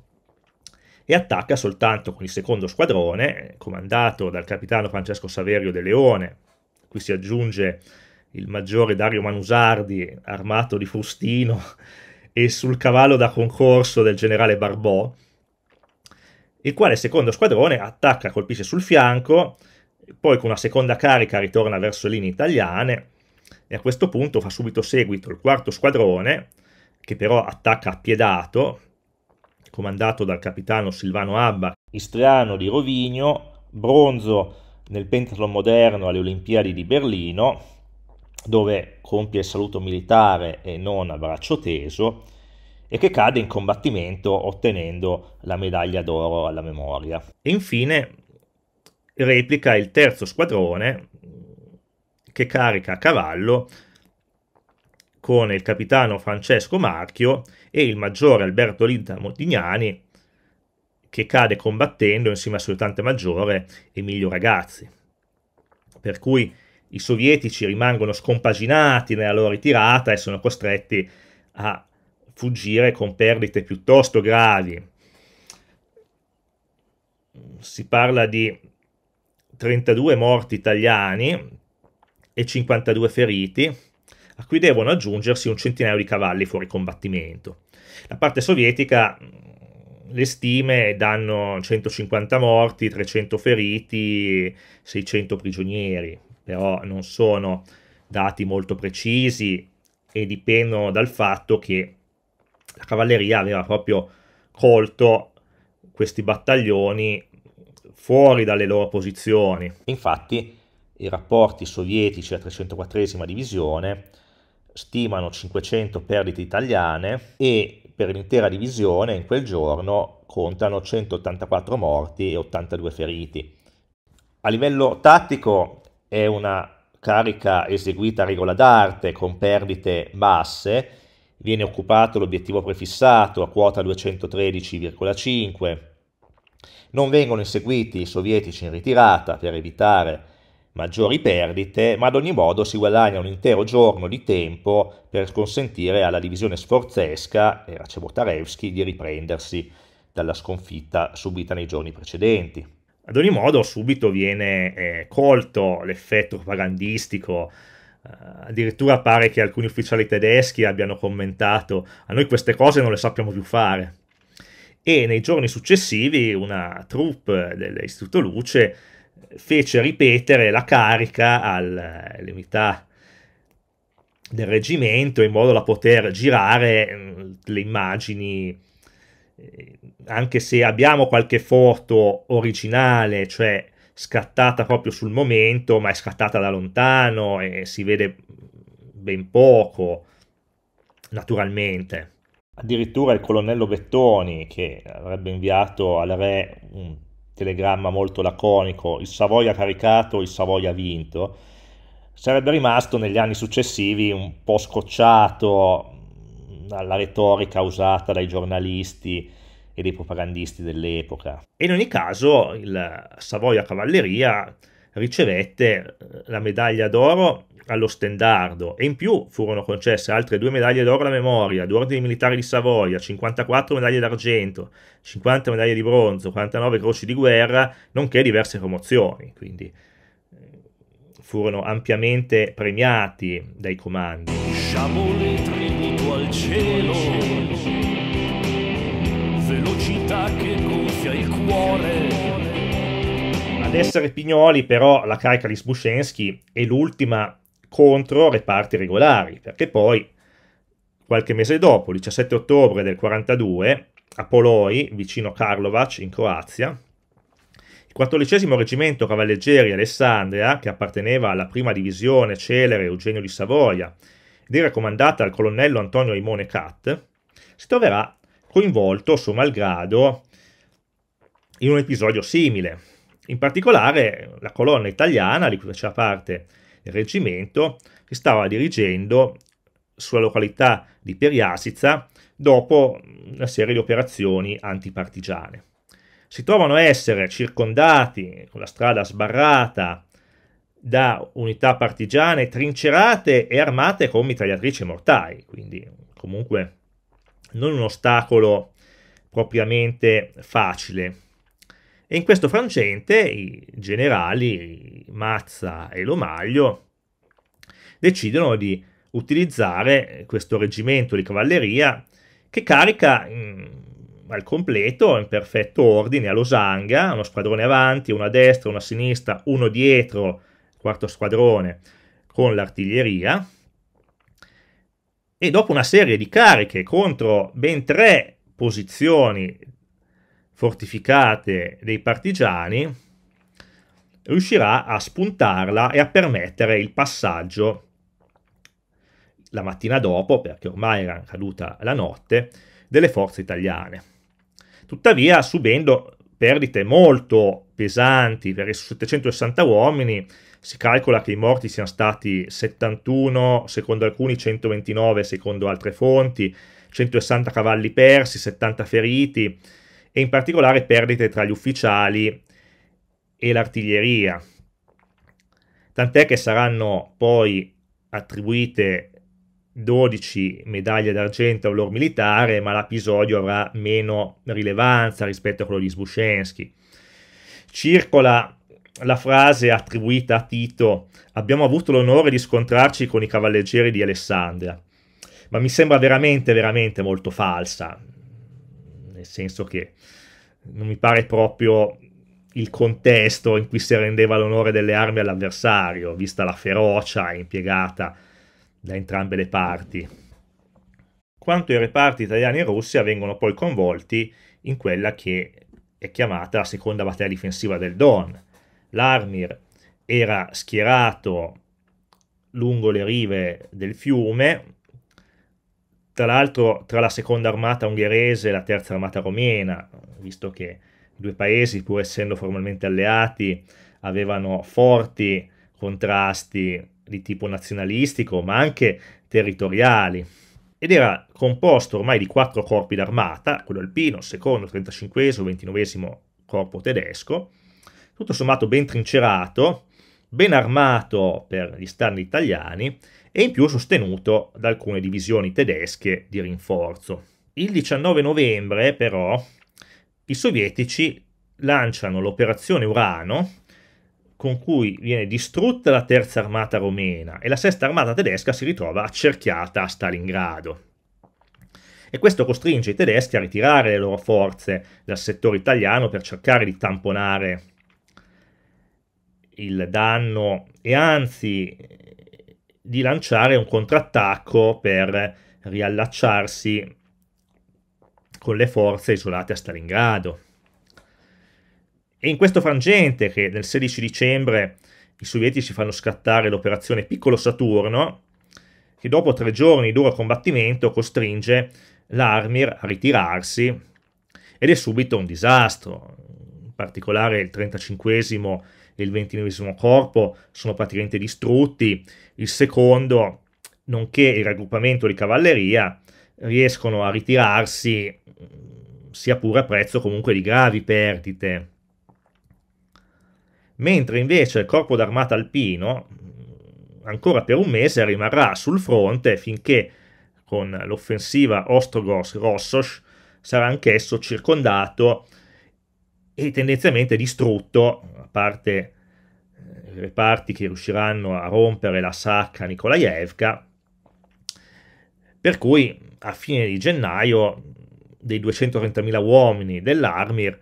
e attacca soltanto con il secondo squadrone, comandato dal capitano Francesco Saverio De Leone, qui si aggiunge il maggiore Dario Manusardi armato di frustino e sul cavallo da concorso del generale Barbò, il quale secondo squadrone attacca, colpisce sul fianco, poi con una seconda carica ritorna verso linee italiane, e a questo punto fa subito seguito il quarto squadrone, che però attacca a appiedato, comandato dal capitano Silvano Abba, istriano di Rovigno, bronzo nel pentathlon moderno alle Olimpiadi di Berlino, dove compie il saluto militare e non a braccio teso, e che cade in combattimento ottenendo la medaglia d'oro alla memoria. E infine replica il terzo squadrone, che carica a cavallo con il capitano Francesco Marchio e il maggiore Alberto Linta Montignani che cade combattendo insieme al soldante maggiore Emilio Ragazzi. Per cui i sovietici rimangono scompaginati nella loro ritirata e sono costretti a fuggire con perdite piuttosto gravi. Si parla di 32 morti italiani, e 52 feriti, a cui devono aggiungersi un centinaio di cavalli fuori combattimento. La parte sovietica, mm, le stime danno 150 morti, 300 feriti, 600 prigionieri, però non sono dati molto precisi e dipendono dal fatto che la cavalleria aveva proprio colto questi battaglioni fuori dalle loro posizioni. Infatti i rapporti sovietici a 304 divisione stimano 500 perdite italiane e per l'intera divisione in quel giorno contano 184 morti e 82 feriti. A livello tattico è una carica eseguita a regola d'arte con perdite basse, viene occupato l'obiettivo prefissato a quota 213,5, non vengono inseguiti i sovietici in ritirata per evitare maggiori perdite, ma ad ogni modo si guadagna un intero giorno di tempo per consentire alla divisione sforzesca, era Cebotarevski, di riprendersi dalla sconfitta subita nei giorni precedenti. Ad ogni modo subito viene eh, colto l'effetto propagandistico eh, addirittura pare che alcuni ufficiali tedeschi abbiano commentato a noi queste cose non le sappiamo più fare e nei giorni successivi una troupe dell'Istituto Luce fece ripetere la carica alle unità del reggimento in modo da poter girare mm, le immagini eh, anche se abbiamo qualche foto originale cioè scattata proprio sul momento ma è scattata da lontano e si vede ben poco naturalmente addirittura il colonnello Bettoni che avrebbe inviato al re un telegramma molto laconico, il Savoia caricato, il Savoia vinto, sarebbe rimasto negli anni successivi un po' scocciato dalla mm, retorica usata dai giornalisti e dei propagandisti dell'epoca. E in ogni caso il Savoia Cavalleria ricevette eh, la medaglia d'oro allo stendardo e in più furono concesse altre due medaglie d'oro alla memoria, due ordini militari di Savoia, 54 medaglie d'argento, 50 medaglie di bronzo, 49 croci di guerra, nonché diverse promozioni, quindi eh, furono ampiamente premiati dai comandi. le tributo al cielo, velocità che gonfia il cuore. Ad essere Pignoli, però, la carica di Sbuscensky è l'ultima contro reparti regolari, perché poi qualche mese dopo, il 17 ottobre del 42, a Poloi, vicino Karlovac, in Croazia, il 14 reggimento cavalleggeri Alessandria, che apparteneva alla prima divisione celere Eugenio di Savoia ed era comandata al colonnello Antonio Imone Cat, si troverà coinvolto, suo malgrado, in un episodio simile. In particolare, la colonna italiana, di cui faceva parte il reggimento si stava dirigendo sulla località di Periasica dopo una serie di operazioni antipartigiane. Si trovano a essere circondati con la strada sbarrata da unità partigiane trincerate e armate con mitragliatrici mortai, quindi comunque non un ostacolo propriamente facile e in questo frangente i generali Mazza e Lomaglio decidono di utilizzare questo reggimento di cavalleria che carica mh, mm, al completo, in perfetto ordine, a Losanga, uno squadrone avanti, uno a destra, uno a sinistra, uno dietro, quarto squadrone, con l'artiglieria. E dopo una serie di cariche contro ben tre posizioni fortificate dei partigiani, riuscirà a spuntarla e a permettere il passaggio la mattina dopo, perché ormai era caduta la notte, delle forze italiane. Tuttavia, subendo perdite molto pesanti, perché su 760 uomini si calcola che i morti siano stati 71, secondo alcuni 129, secondo altre fonti, 160 cavalli persi, 70 feriti, e in particolare perdite tra gli ufficiali e l'artiglieria. Tant'è che saranno poi attribuite 12 medaglie d'argento all'or militare, ma l'episodio avrà meno rilevanza rispetto a quello di Sbuscensky. Circola la frase attribuita a Tito: Abbiamo avuto l'onore di scontrarci con i cavalleggeri di Alessandria. Ma mi sembra veramente, veramente molto falsa. Nel senso che non mi pare proprio il contesto in cui si rendeva l'onore delle armi all'avversario, vista la ferocia impiegata da entrambe le parti. Quanto i reparti italiani e russi vengono poi coinvolti in quella che è chiamata la seconda battaglia difensiva del Don. L'Armir era schierato lungo le rive del fiume, tra l'altro tra la seconda armata ungherese e la terza armata romena, visto che i due paesi, pur essendo formalmente alleati, avevano forti contrasti di tipo nazionalistico, ma anche territoriali. Ed era composto ormai di quattro corpi d'armata, quello alpino, secondo, 35 e 29 corpo tedesco, tutto sommato ben trincerato, ben armato per gli standard italiani e in più sostenuto da alcune divisioni tedesche di rinforzo. Il 19 novembre però i sovietici lanciano l'operazione Urano con cui viene distrutta la terza armata romena e la sesta armata tedesca si ritrova accerchiata a Stalingrado. E questo costringe i tedeschi a ritirare le loro forze dal settore italiano per cercare di tamponare il danno e anzi di lanciare un contrattacco per riallacciarsi con le forze isolate a Stalingrado. E in questo frangente che nel 16 dicembre i sovietici fanno scattare l'operazione Piccolo Saturno, che dopo tre giorni di duro combattimento costringe l'Armir a ritirarsi ed è subito un disastro, in particolare il 35 del ventinovesimo corpo sono praticamente distrutti, il secondo, nonché il raggruppamento di cavalleria, riescono a ritirarsi mm, sia pure a prezzo comunque di gravi perdite. Mentre invece il corpo d'armata alpino mm, ancora per un mese rimarrà sul fronte finché con l'offensiva Ostrogos-Rossos sarà anch'esso circondato e tendenzialmente distrutto parte eh, reparti che riusciranno a rompere la sacca Nikolaevka, per cui a fine di gennaio dei 230.000 uomini dell'Armir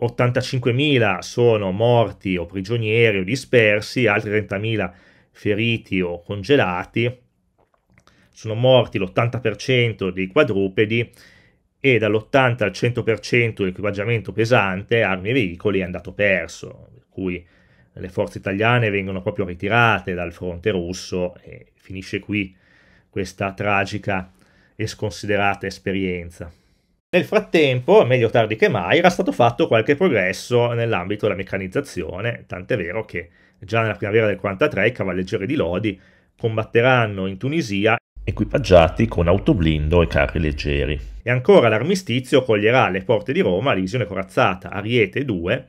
85.000 sono morti o prigionieri o dispersi, altri 30.000 feriti o congelati, sono morti l'80% dei quadrupedi e dall'80 al 100% l'equipaggiamento pesante, armi e veicoli, è andato perso, per cui le forze italiane vengono proprio ritirate dal fronte russo e finisce qui questa tragica e sconsiderata esperienza. Nel frattempo, meglio tardi che mai, era stato fatto qualche progresso nell'ambito della meccanizzazione, tant'è vero che già nella primavera del 43 i cavalleggeri di Lodi combatteranno in Tunisia equipaggiati con autoblindo e carri leggeri. E ancora l'armistizio coglierà le porte di Roma la divisione corazzata Ariete 2,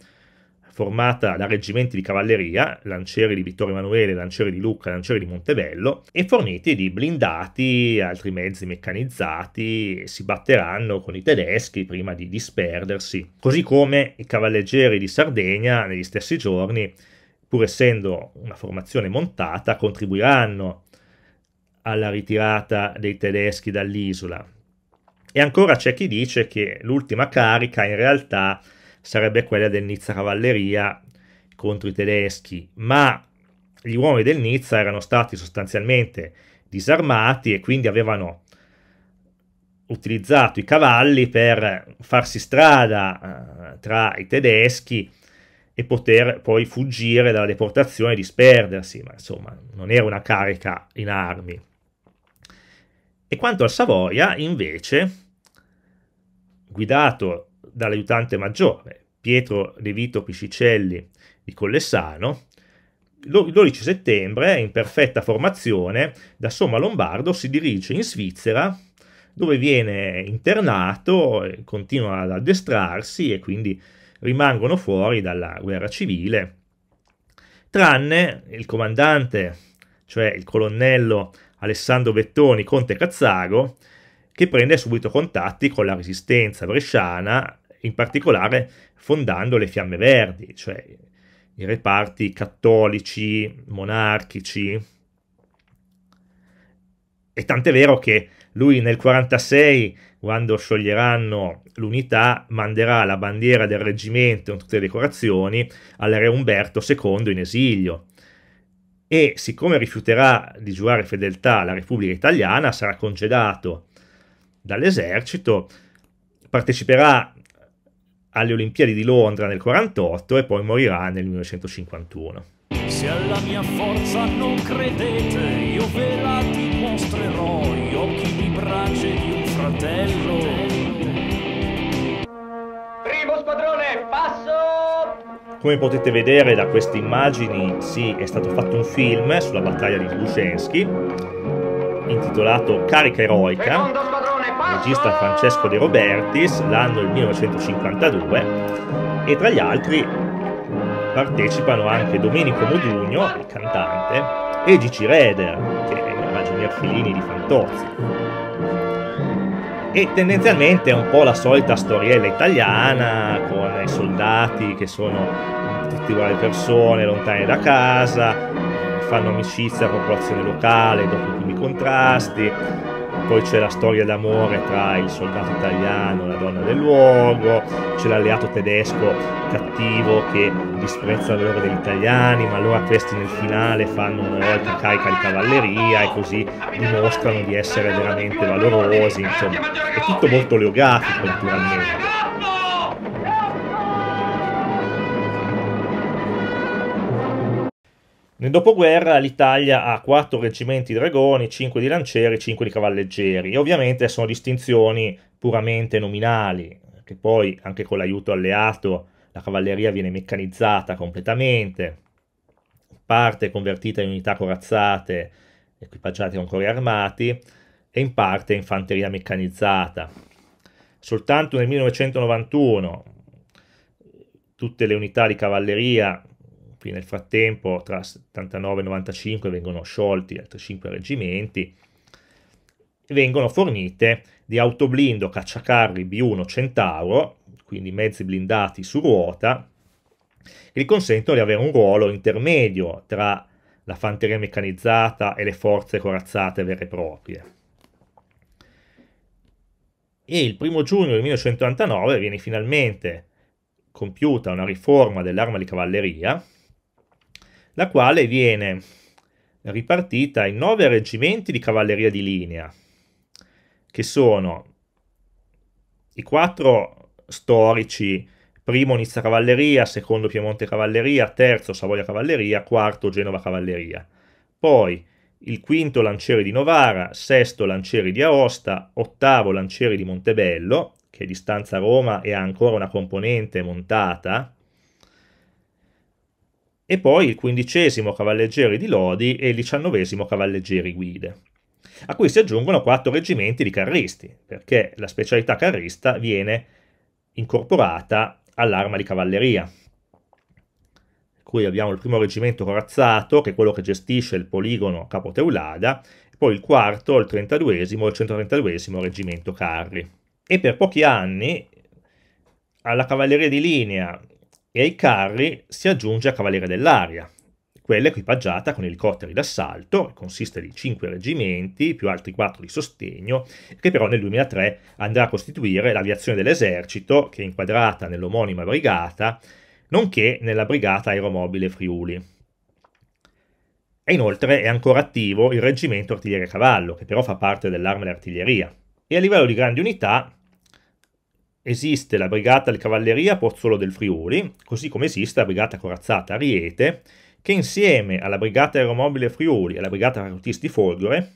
formata da reggimenti di cavalleria, lancieri di Vittorio Emanuele, lancieri di Lucca, lancieri di Montebello, e forniti di blindati, altri mezzi meccanizzati, si batteranno con i tedeschi prima di disperdersi, così come i cavalleggeri di Sardegna negli stessi giorni, pur essendo una formazione montata, contribuiranno alla ritirata dei tedeschi dall'isola, e ancora c'è chi dice che l'ultima carica in realtà sarebbe quella del Nizza Cavalleria contro i tedeschi, ma gli uomini del Nizza erano stati sostanzialmente disarmati e quindi avevano utilizzato i cavalli per farsi strada eh, tra i tedeschi e poter poi fuggire dalla deportazione e disperdersi, ma insomma non era una carica in armi. E quanto al Savoia, invece, guidato dall'aiutante maggiore Pietro De Vito Piscicelli di Collessano, il 12 settembre, in perfetta formazione, da Somma Lombardo si dirige in Svizzera dove viene internato, continua ad addestrarsi e quindi rimangono fuori dalla guerra civile, tranne il comandante, cioè il colonnello Alessandro Vettoni, conte Cazzago, che prende subito contatti con la resistenza bresciana, in particolare fondando le Fiamme Verdi, cioè i reparti cattolici, monarchici. E tant'è vero che lui nel 1946, quando scioglieranno l'unità, manderà la bandiera del reggimento in tutte le decorazioni al re Umberto II in esilio e siccome rifiuterà di giurare fedeltà alla Repubblica Italiana sarà congedato dall'esercito, parteciperà alle Olimpiadi di Londra nel 1948 e poi morirà nel 1951. Se alla mia forza non credete, io ve la dico Come potete vedere da queste immagini, sì, è stato fatto un film sulla battaglia di Brusensky, intitolato Carica Eroica, regista Francesco De Robertis, l'anno 1952, e tra gli altri partecipano anche Domenico Modugno, il cantante, e Gigi Reder, che era Ragionier Fellini di Fantozzi e tendenzialmente è un po' la solita storiella italiana con i soldati che sono tutte uguali persone lontane da casa fanno amicizia con la popolazione locale dopo primi contrasti poi c'è la storia d'amore tra il soldato italiano e la donna del luogo, c'è l'alleato tedesco cattivo che disprezza l'onore degli italiani, ma allora questi nel finale fanno una volta carica di cavalleria e così dimostrano di essere veramente valorosi, insomma, è tutto molto oleografico naturalmente. Nel dopoguerra l'Italia ha 4 reggimenti di dragoni, 5 di lancieri, 5 di cavalleggeri e ovviamente sono distinzioni puramente nominali, che poi anche con l'aiuto alleato la cavalleria viene meccanizzata completamente, parte convertita in unità corazzate equipaggiate con corri armati e in parte infanteria meccanizzata. Soltanto nel 1991 tutte le unità di cavalleria Qui nel frattempo tra 79 e 95 vengono sciolti altri 5 reggimenti e vengono fornite di autoblindo cacciacarri B1 Centauro, quindi mezzi blindati su ruota, che gli consentono di avere un ruolo intermedio tra la fanteria meccanizzata e le forze corazzate vere e proprie. E il primo giugno del 1989 viene finalmente compiuta una riforma dell'arma di cavalleria, la quale viene ripartita in nove reggimenti di cavalleria di linea, che sono i quattro storici, primo Nizza Cavalleria, secondo Piemonte Cavalleria, terzo Savoia Cavalleria, quarto Genova Cavalleria. Poi il quinto Lancieri di Novara, sesto Lancieri di Aosta, ottavo Lancieri di Montebello, che è distanza Roma e ha ancora una componente montata, e poi il quindicesimo Cavalleggeri di Lodi e il diciannovesimo Cavalleggeri Guide, a cui si aggiungono quattro reggimenti di carristi, perché la specialità carrista viene incorporata all'arma di cavalleria. Qui abbiamo il primo reggimento corazzato, che è quello che gestisce il poligono Capoteulada, poi il quarto, il 32esimo, il 132esimo reggimento Carri. E per pochi anni alla cavalleria di linea e ai carri si aggiunge a Cavaliere dell'Aria, quella equipaggiata con elicotteri d'assalto, consiste di 5 reggimenti più altri 4 di sostegno, che però nel 2003 andrà a costituire l'aviazione dell'esercito, che è inquadrata nell'omonima brigata, nonché nella brigata aeromobile Friuli. E inoltre è ancora attivo il reggimento artiglieria cavallo, che però fa parte dell'arma d'artiglieria. E a livello di grandi unità esiste la brigata di cavalleria Pozzolo del Friuli, così come esiste la brigata corazzata Ariete, che insieme alla brigata aeromobile Friuli e alla brigata parachutisti Folgore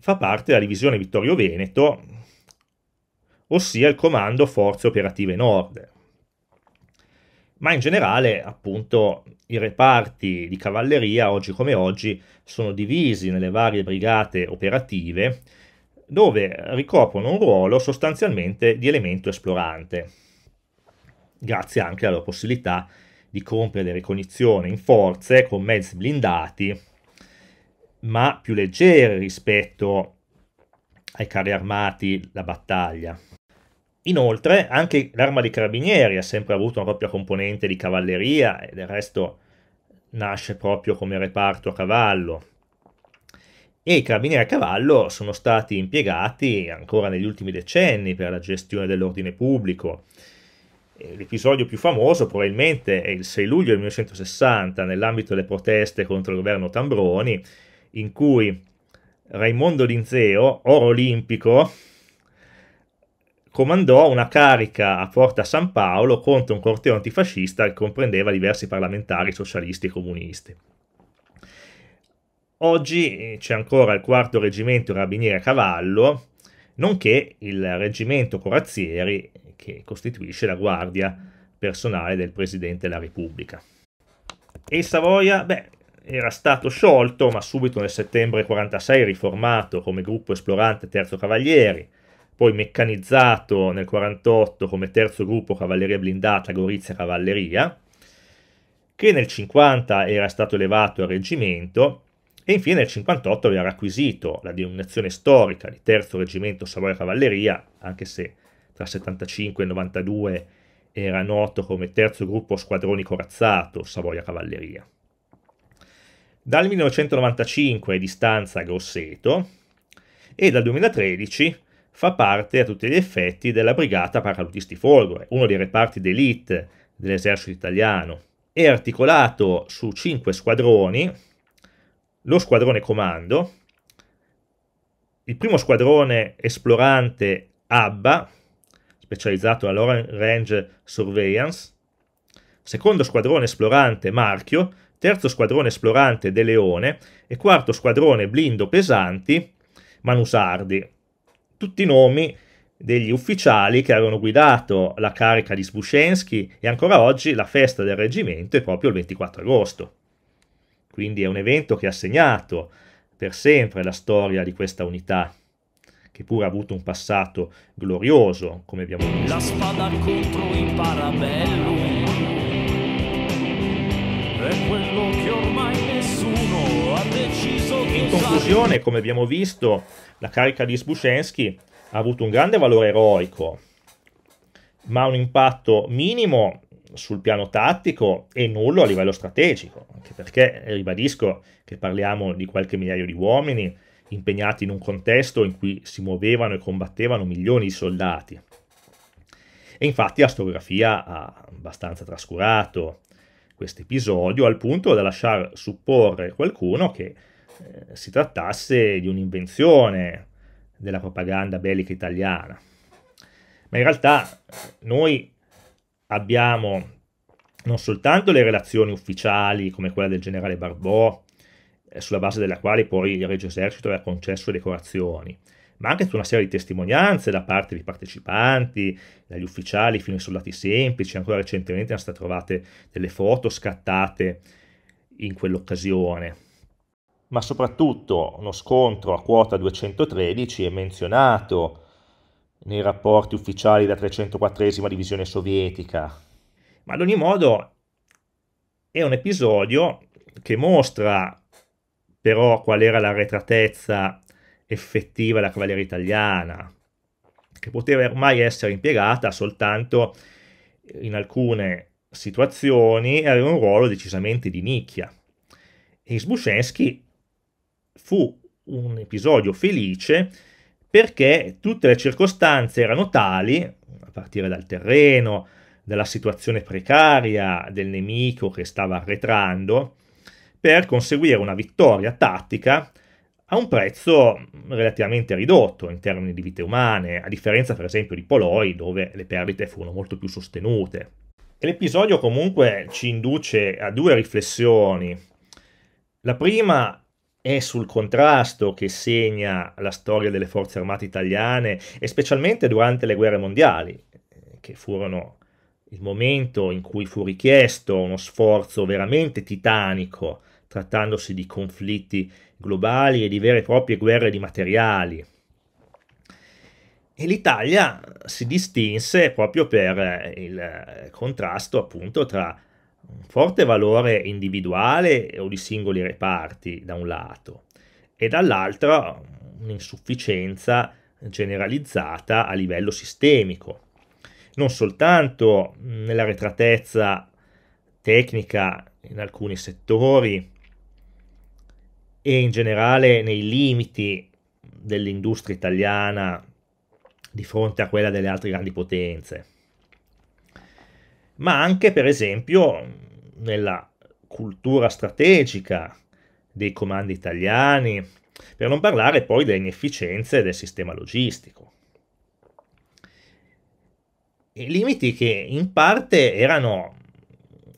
fa parte della divisione Vittorio Veneto, ossia il comando Forze Operative Nord. Ma in generale, appunto, i reparti di cavalleria oggi come oggi sono divisi nelle varie brigate operative dove ricoprono un ruolo sostanzialmente di elemento esplorante, grazie anche alla possibilità di compiere ricognizione in forze con mezzi blindati, ma più leggeri rispetto ai carri armati da battaglia. Inoltre anche l'arma dei carabinieri ha sempre avuto una propria componente di cavalleria e del resto nasce proprio come reparto a cavallo, e i carabinieri a cavallo sono stati impiegati ancora negli ultimi decenni per la gestione dell'ordine pubblico. L'episodio più famoso probabilmente è il 6 luglio del 1960 nell'ambito delle proteste contro il governo Tambroni, in cui Raimondo Linzeo, oro olimpico, comandò una carica a Porta San Paolo contro un corteo antifascista che comprendeva diversi parlamentari socialisti e comunisti. Oggi eh, c'è ancora il quarto reggimento Rabinieri a cavallo, nonché il reggimento Corazzieri che costituisce la guardia personale del Presidente della Repubblica. E Savoia, beh, era stato sciolto, ma subito nel settembre 46 riformato come gruppo esplorante Terzo Cavalieri, poi meccanizzato nel 48 come terzo gruppo Cavalleria Blindata Gorizia Cavalleria, che nel 50 era stato elevato a reggimento e infine nel 58 aveva acquisito la denominazione storica di terzo reggimento Savoia Cavalleria, anche se tra 75 e 92 era noto come terzo gruppo squadroni corazzato Savoia Cavalleria. Dal 1995 è di stanza Grosseto e dal 2013 fa parte a tutti gli effetti della Brigata Paracadutisti Folgore, uno dei reparti d'élite dell'esercito italiano. È articolato su cinque squadroni lo squadrone comando, il primo squadrone esplorante ABBA, specializzato alla Long Range Surveillance, secondo squadrone esplorante Marchio, terzo squadrone esplorante De Leone e quarto squadrone blindo pesanti Manusardi. Tutti i nomi degli ufficiali che avevano guidato la carica di Sbushensky e ancora oggi la festa del reggimento è proprio il 24 agosto. Quindi è un evento che ha segnato per sempre la storia di questa unità, che pure ha avuto un passato glorioso, come abbiamo visto. La spada contro il parabellum è quello che ormai nessuno ha deciso di In conclusione, come abbiamo visto, la carica di Sbushensky ha avuto un grande valore eroico, ma un impatto minimo sul piano tattico e nullo a livello strategico, anche perché eh, ribadisco che parliamo di qualche migliaio di uomini impegnati in un contesto in cui si muovevano e combattevano milioni di soldati. E infatti la storiografia ha abbastanza trascurato questo episodio al punto da lasciar supporre qualcuno che eh, si trattasse di un'invenzione della propaganda bellica italiana. Ma in realtà eh, noi abbiamo non soltanto le relazioni ufficiali come quella del generale Barbò, eh, sulla base della quale poi il Regio Esercito aveva concesso decorazioni, ma anche tutta una serie di testimonianze da parte di partecipanti, dagli ufficiali fino ai soldati semplici, ancora recentemente sono state trovate delle foto scattate in quell'occasione. Ma soprattutto uno scontro a quota 213 è menzionato nei rapporti ufficiali della 304 divisione sovietica. Ma ad ogni modo è un episodio che mostra però qual era la retratezza effettiva della cavalleria italiana, che poteva ormai essere impiegata soltanto in alcune situazioni e aveva un ruolo decisamente di nicchia. E Sbushensky fu un episodio felice perché tutte le circostanze erano tali, a partire dal terreno, dalla situazione precaria del nemico che stava arretrando, per conseguire una vittoria tattica a un prezzo relativamente ridotto in termini di vite umane, a differenza per esempio di Poloi dove le perdite furono molto più sostenute. E l'episodio comunque ci induce a due riflessioni. La prima è sul contrasto che segna la storia delle forze armate italiane e specialmente durante le guerre mondiali, eh, che furono il momento in cui fu richiesto uno sforzo veramente titanico, trattandosi di conflitti globali e di vere e proprie guerre di materiali. E l'Italia si distinse proprio per il contrasto appunto tra un forte valore individuale o di singoli reparti da un lato e dall'altro un'insufficienza generalizzata a livello sistemico, non soltanto nella retratezza tecnica in alcuni settori e in generale nei limiti dell'industria italiana di fronte a quella delle altre grandi potenze ma anche per esempio nella cultura strategica dei comandi italiani, per non parlare poi delle inefficienze del sistema logistico. E limiti che in parte erano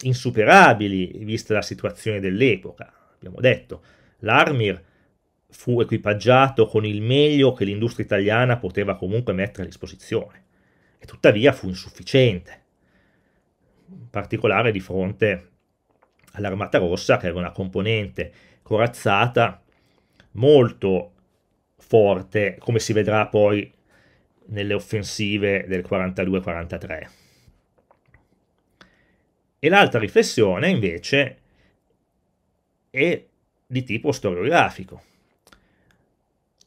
insuperabili vista la situazione dell'epoca. Abbiamo detto, l'Armir fu equipaggiato con il meglio che l'industria italiana poteva comunque mettere a disposizione e tuttavia fu insufficiente particolare di fronte all'Armata Rossa che aveva una componente corazzata molto forte, come si vedrà poi nelle offensive del 42-43. E l'altra riflessione invece è di tipo storiografico.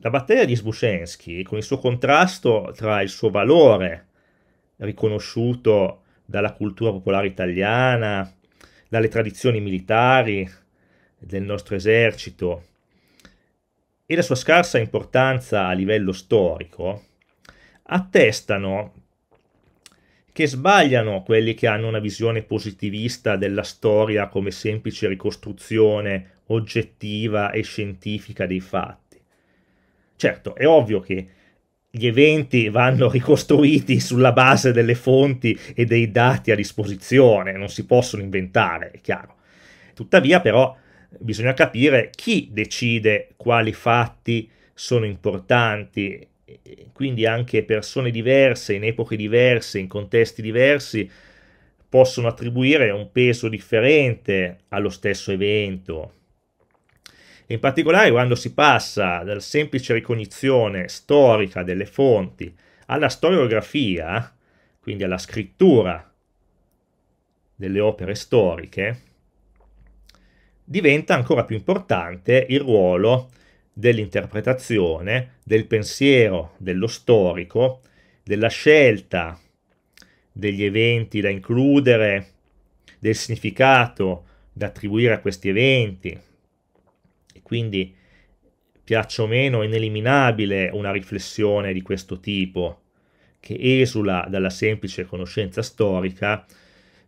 La battaglia di Sbucensky, con il suo contrasto tra il suo valore riconosciuto dalla cultura popolare italiana, dalle tradizioni militari del nostro esercito e la sua scarsa importanza a livello storico, attestano che sbagliano quelli che hanno una visione positivista della storia come semplice ricostruzione oggettiva e scientifica dei fatti. Certo, è ovvio che gli eventi vanno ricostruiti sulla base delle fonti e dei dati a disposizione, non si possono inventare, è chiaro. Tuttavia però bisogna capire chi decide quali fatti sono importanti, quindi anche persone diverse, in epoche diverse, in contesti diversi, possono attribuire un peso differente allo stesso evento. In particolare quando si passa dalla semplice ricognizione storica delle fonti alla storiografia, quindi alla scrittura delle opere storiche, diventa ancora più importante il ruolo dell'interpretazione, del pensiero, dello storico, della scelta degli eventi da includere, del significato da attribuire a questi eventi, quindi piaccia o meno, è ineliminabile una riflessione di questo tipo, che esula dalla semplice conoscenza storica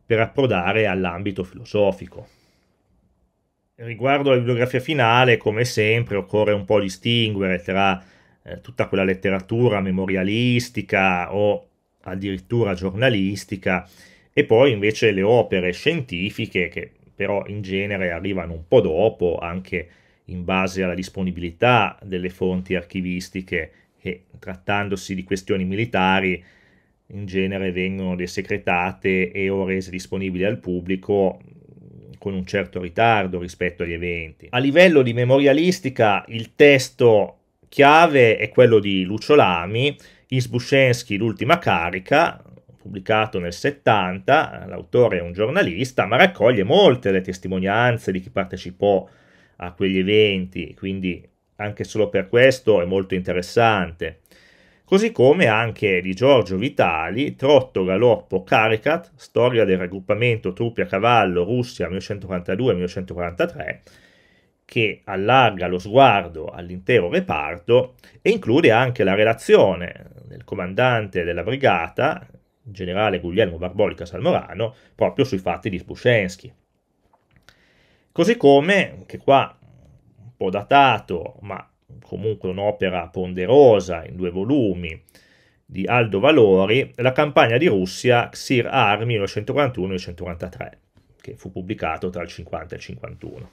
per approdare all'ambito filosofico. Riguardo alla bibliografia finale, come sempre, occorre un po' distinguere tra eh, tutta quella letteratura memorialistica o addirittura giornalistica e poi invece le opere scientifiche che però in genere arrivano un po' dopo, anche in base alla disponibilità delle fonti archivistiche che trattandosi di questioni militari in genere vengono desecretate e o rese disponibili al pubblico con un certo ritardo rispetto agli eventi. A livello di memorialistica il testo chiave è quello di Lucio Lami, Isbushensky L'ultima carica, pubblicato nel 70, l'autore è un giornalista, ma raccoglie molte le testimonianze di chi partecipò a quegli eventi, quindi anche solo per questo è molto interessante. Così come anche di Giorgio Vitali, Trotto, Galoppo, Caricat, storia del raggruppamento truppi a cavallo Russia 1942-1943, che allarga lo sguardo all'intero reparto e include anche la relazione del comandante della brigata, generale Guglielmo Barbolica Salmorano, proprio sui fatti di Spuscensky. Così come, anche qua un po' datato, ma comunque un'opera ponderosa in due volumi di Aldo Valori, la campagna di Russia Xir Armi 1941-1943, che fu pubblicato tra il 50 e il 51.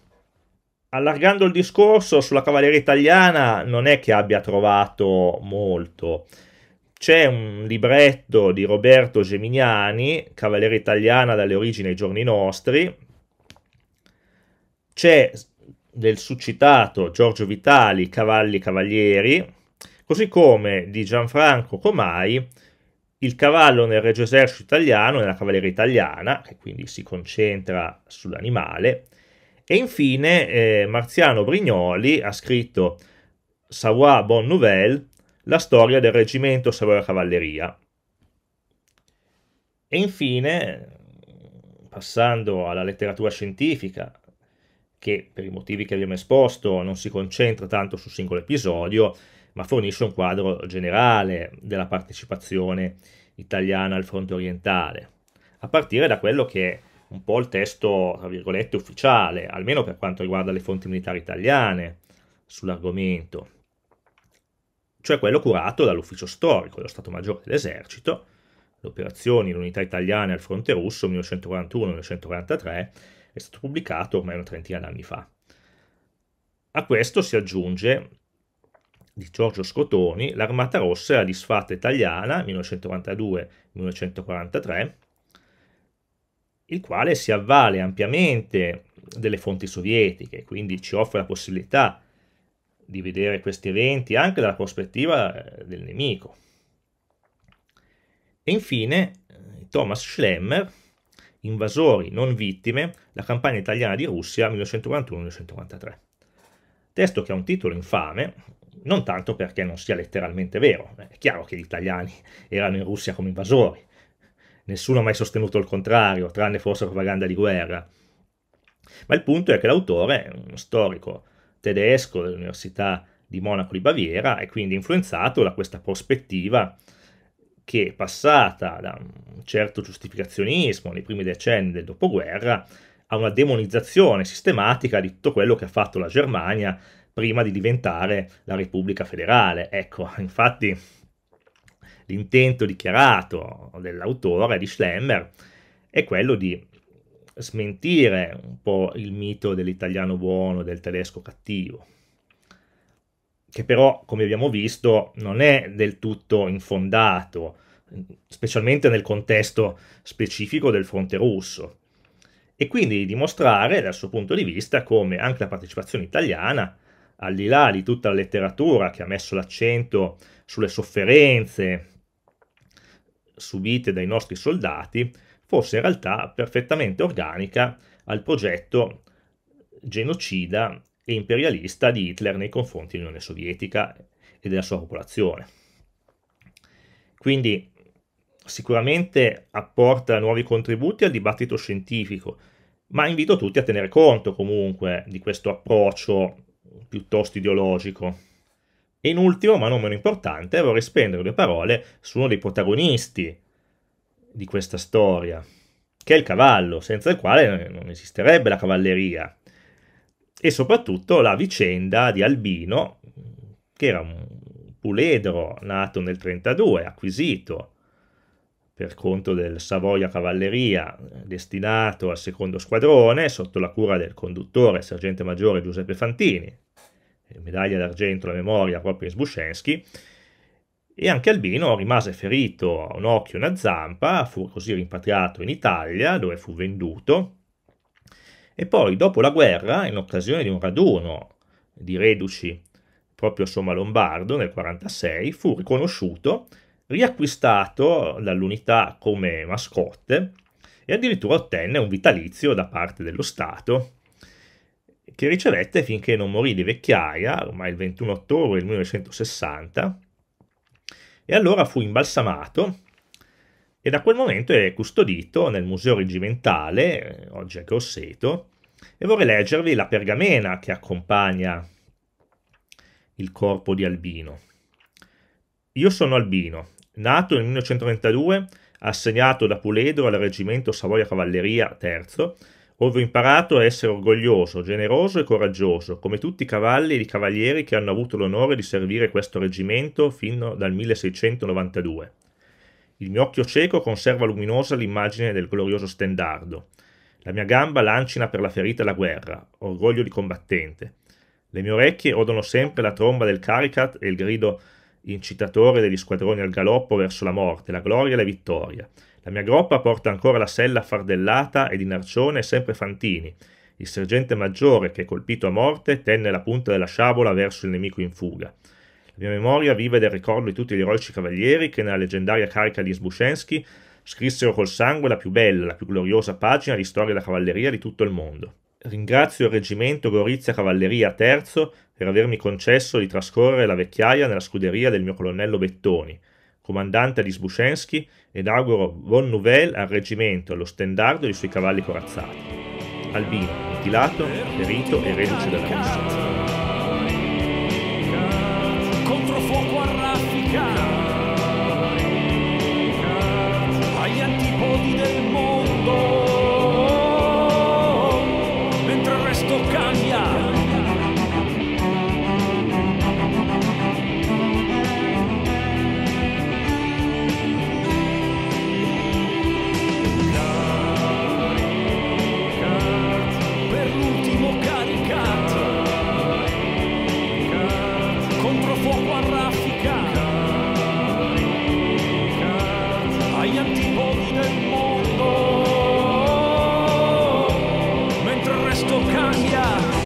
Allargando il discorso sulla cavalleria italiana non è che abbia trovato molto. C'è un libretto di Roberto Geminiani, Cavalleria italiana dalle origini ai giorni nostri, c'è del suscitato Giorgio Vitali Cavalli Cavalieri, così come di Gianfranco Comai il cavallo nel Regio Esercito italiano, nella cavalleria italiana, che quindi si concentra sull'animale, e infine eh, Marziano Brignoli ha scritto Savoie Bon Nouvelle, la storia del reggimento Savoia Cavalleria. E infine, passando alla letteratura scientifica, che per i motivi che abbiamo esposto non si concentra tanto su singolo episodio, ma fornisce un quadro generale della partecipazione italiana al fronte orientale, a partire da quello che è un po' il testo, tra virgolette, ufficiale, almeno per quanto riguarda le fonti militari italiane sull'argomento, cioè quello curato dall'ufficio storico dello Stato Maggiore dell'Esercito, le operazioni, l'unità italiana al fronte russo 1941-1943, è stato pubblicato ormai una trentina d'anni fa. A questo si aggiunge di Giorgio Scotoni, l'Armata Rossa e la disfatta italiana 1942-1943, il quale si avvale ampiamente delle fonti sovietiche, quindi ci offre la possibilità di vedere questi eventi anche dalla prospettiva eh, del nemico. E infine eh, Thomas Schlemmer, Invasori, non vittime, la campagna italiana di Russia 1941-1943. Testo che ha un titolo infame, non tanto perché non sia letteralmente vero, è chiaro che gli italiani erano in Russia come invasori, nessuno ha mai sostenuto il contrario, tranne forse propaganda di guerra. Ma il punto è che l'autore, uno storico tedesco dell'Università di Monaco di Baviera, è quindi influenzato da questa prospettiva che passata da un certo giustificazionismo nei primi decenni del dopoguerra a una demonizzazione sistematica di tutto quello che ha fatto la Germania prima di diventare la Repubblica federale. Ecco, infatti l'intento dichiarato dell'autore di Schlemmer è quello di smentire un po' il mito dell'italiano buono, e del tedesco cattivo, che però, come abbiamo visto, non è del tutto infondato, specialmente nel contesto specifico del fronte russo. E quindi dimostrare dal suo punto di vista come anche la partecipazione italiana, al di là di tutta la letteratura che ha messo l'accento sulle sofferenze subite dai nostri soldati, fosse in realtà perfettamente organica al progetto genocida e imperialista di Hitler nei confronti dell'Unione Sovietica e della sua popolazione. Quindi sicuramente apporta nuovi contributi al dibattito scientifico, ma invito tutti a tenere conto comunque di questo approccio piuttosto ideologico. E in ultimo, ma non meno importante, vorrei spendere due parole su uno dei protagonisti di questa storia, che è il cavallo, senza il quale non esisterebbe la cavalleria e soprattutto la vicenda di Albino, che era un puledro nato nel 1932, acquisito per conto del Savoia Cavalleria, destinato al secondo squadrone, sotto la cura del conduttore sergente maggiore Giuseppe Fantini, medaglia d'argento alla memoria proprio in Sbuscensky, e anche Albino rimase ferito a un occhio e una zampa, fu così rimpatriato in Italia, dove fu venduto, e poi, dopo la guerra, in occasione di un raduno di reduci proprio a Somma Lombardo nel 1946, fu riconosciuto, riacquistato dall'unità come mascotte e addirittura ottenne un vitalizio da parte dello Stato che ricevette finché non morì di vecchiaia, ormai il 21 ottobre 1960, e allora fu imbalsamato e da quel momento è custodito nel Museo Regimentale, eh, oggi a Grosseto, e vorrei leggervi la pergamena che accompagna il corpo di Albino. Io sono Albino, nato nel 1932, assegnato da Puledro al Reggimento Savoia Cavalleria III, ove ho imparato a essere orgoglioso, generoso e coraggioso, come tutti i cavalli e i cavalieri che hanno avuto l'onore di servire questo reggimento fino dal 1692. Il mio occhio cieco conserva luminosa l'immagine del glorioso stendardo. La mia gamba lancina per la ferita la guerra, orgoglio di combattente. Le mie orecchie odono sempre la tromba del caricat e il grido incitatore degli squadroni al galoppo verso la morte, la gloria e la vittoria. La mia groppa porta ancora la sella fardellata ed in arcione sempre Fantini. Il sergente maggiore, che colpito a morte, tenne la punta della sciabola verso il nemico in fuga mia memoria vive del ricordo di tutti gli eroici cavalieri che nella leggendaria carica di Sbushensky scrissero col sangue la più bella, la più gloriosa pagina di storia della cavalleria di tutto il mondo. Ringrazio il reggimento Gorizia Cavalleria III per avermi concesso di trascorrere la vecchiaia nella scuderia del mio colonnello Bettoni, comandante di Sbushensky, ed auguro buon nouvelle al reggimento e allo stendardo dei suoi cavalli corazzati. Albino, mutilato, ferito e reduce dalla Russia. America.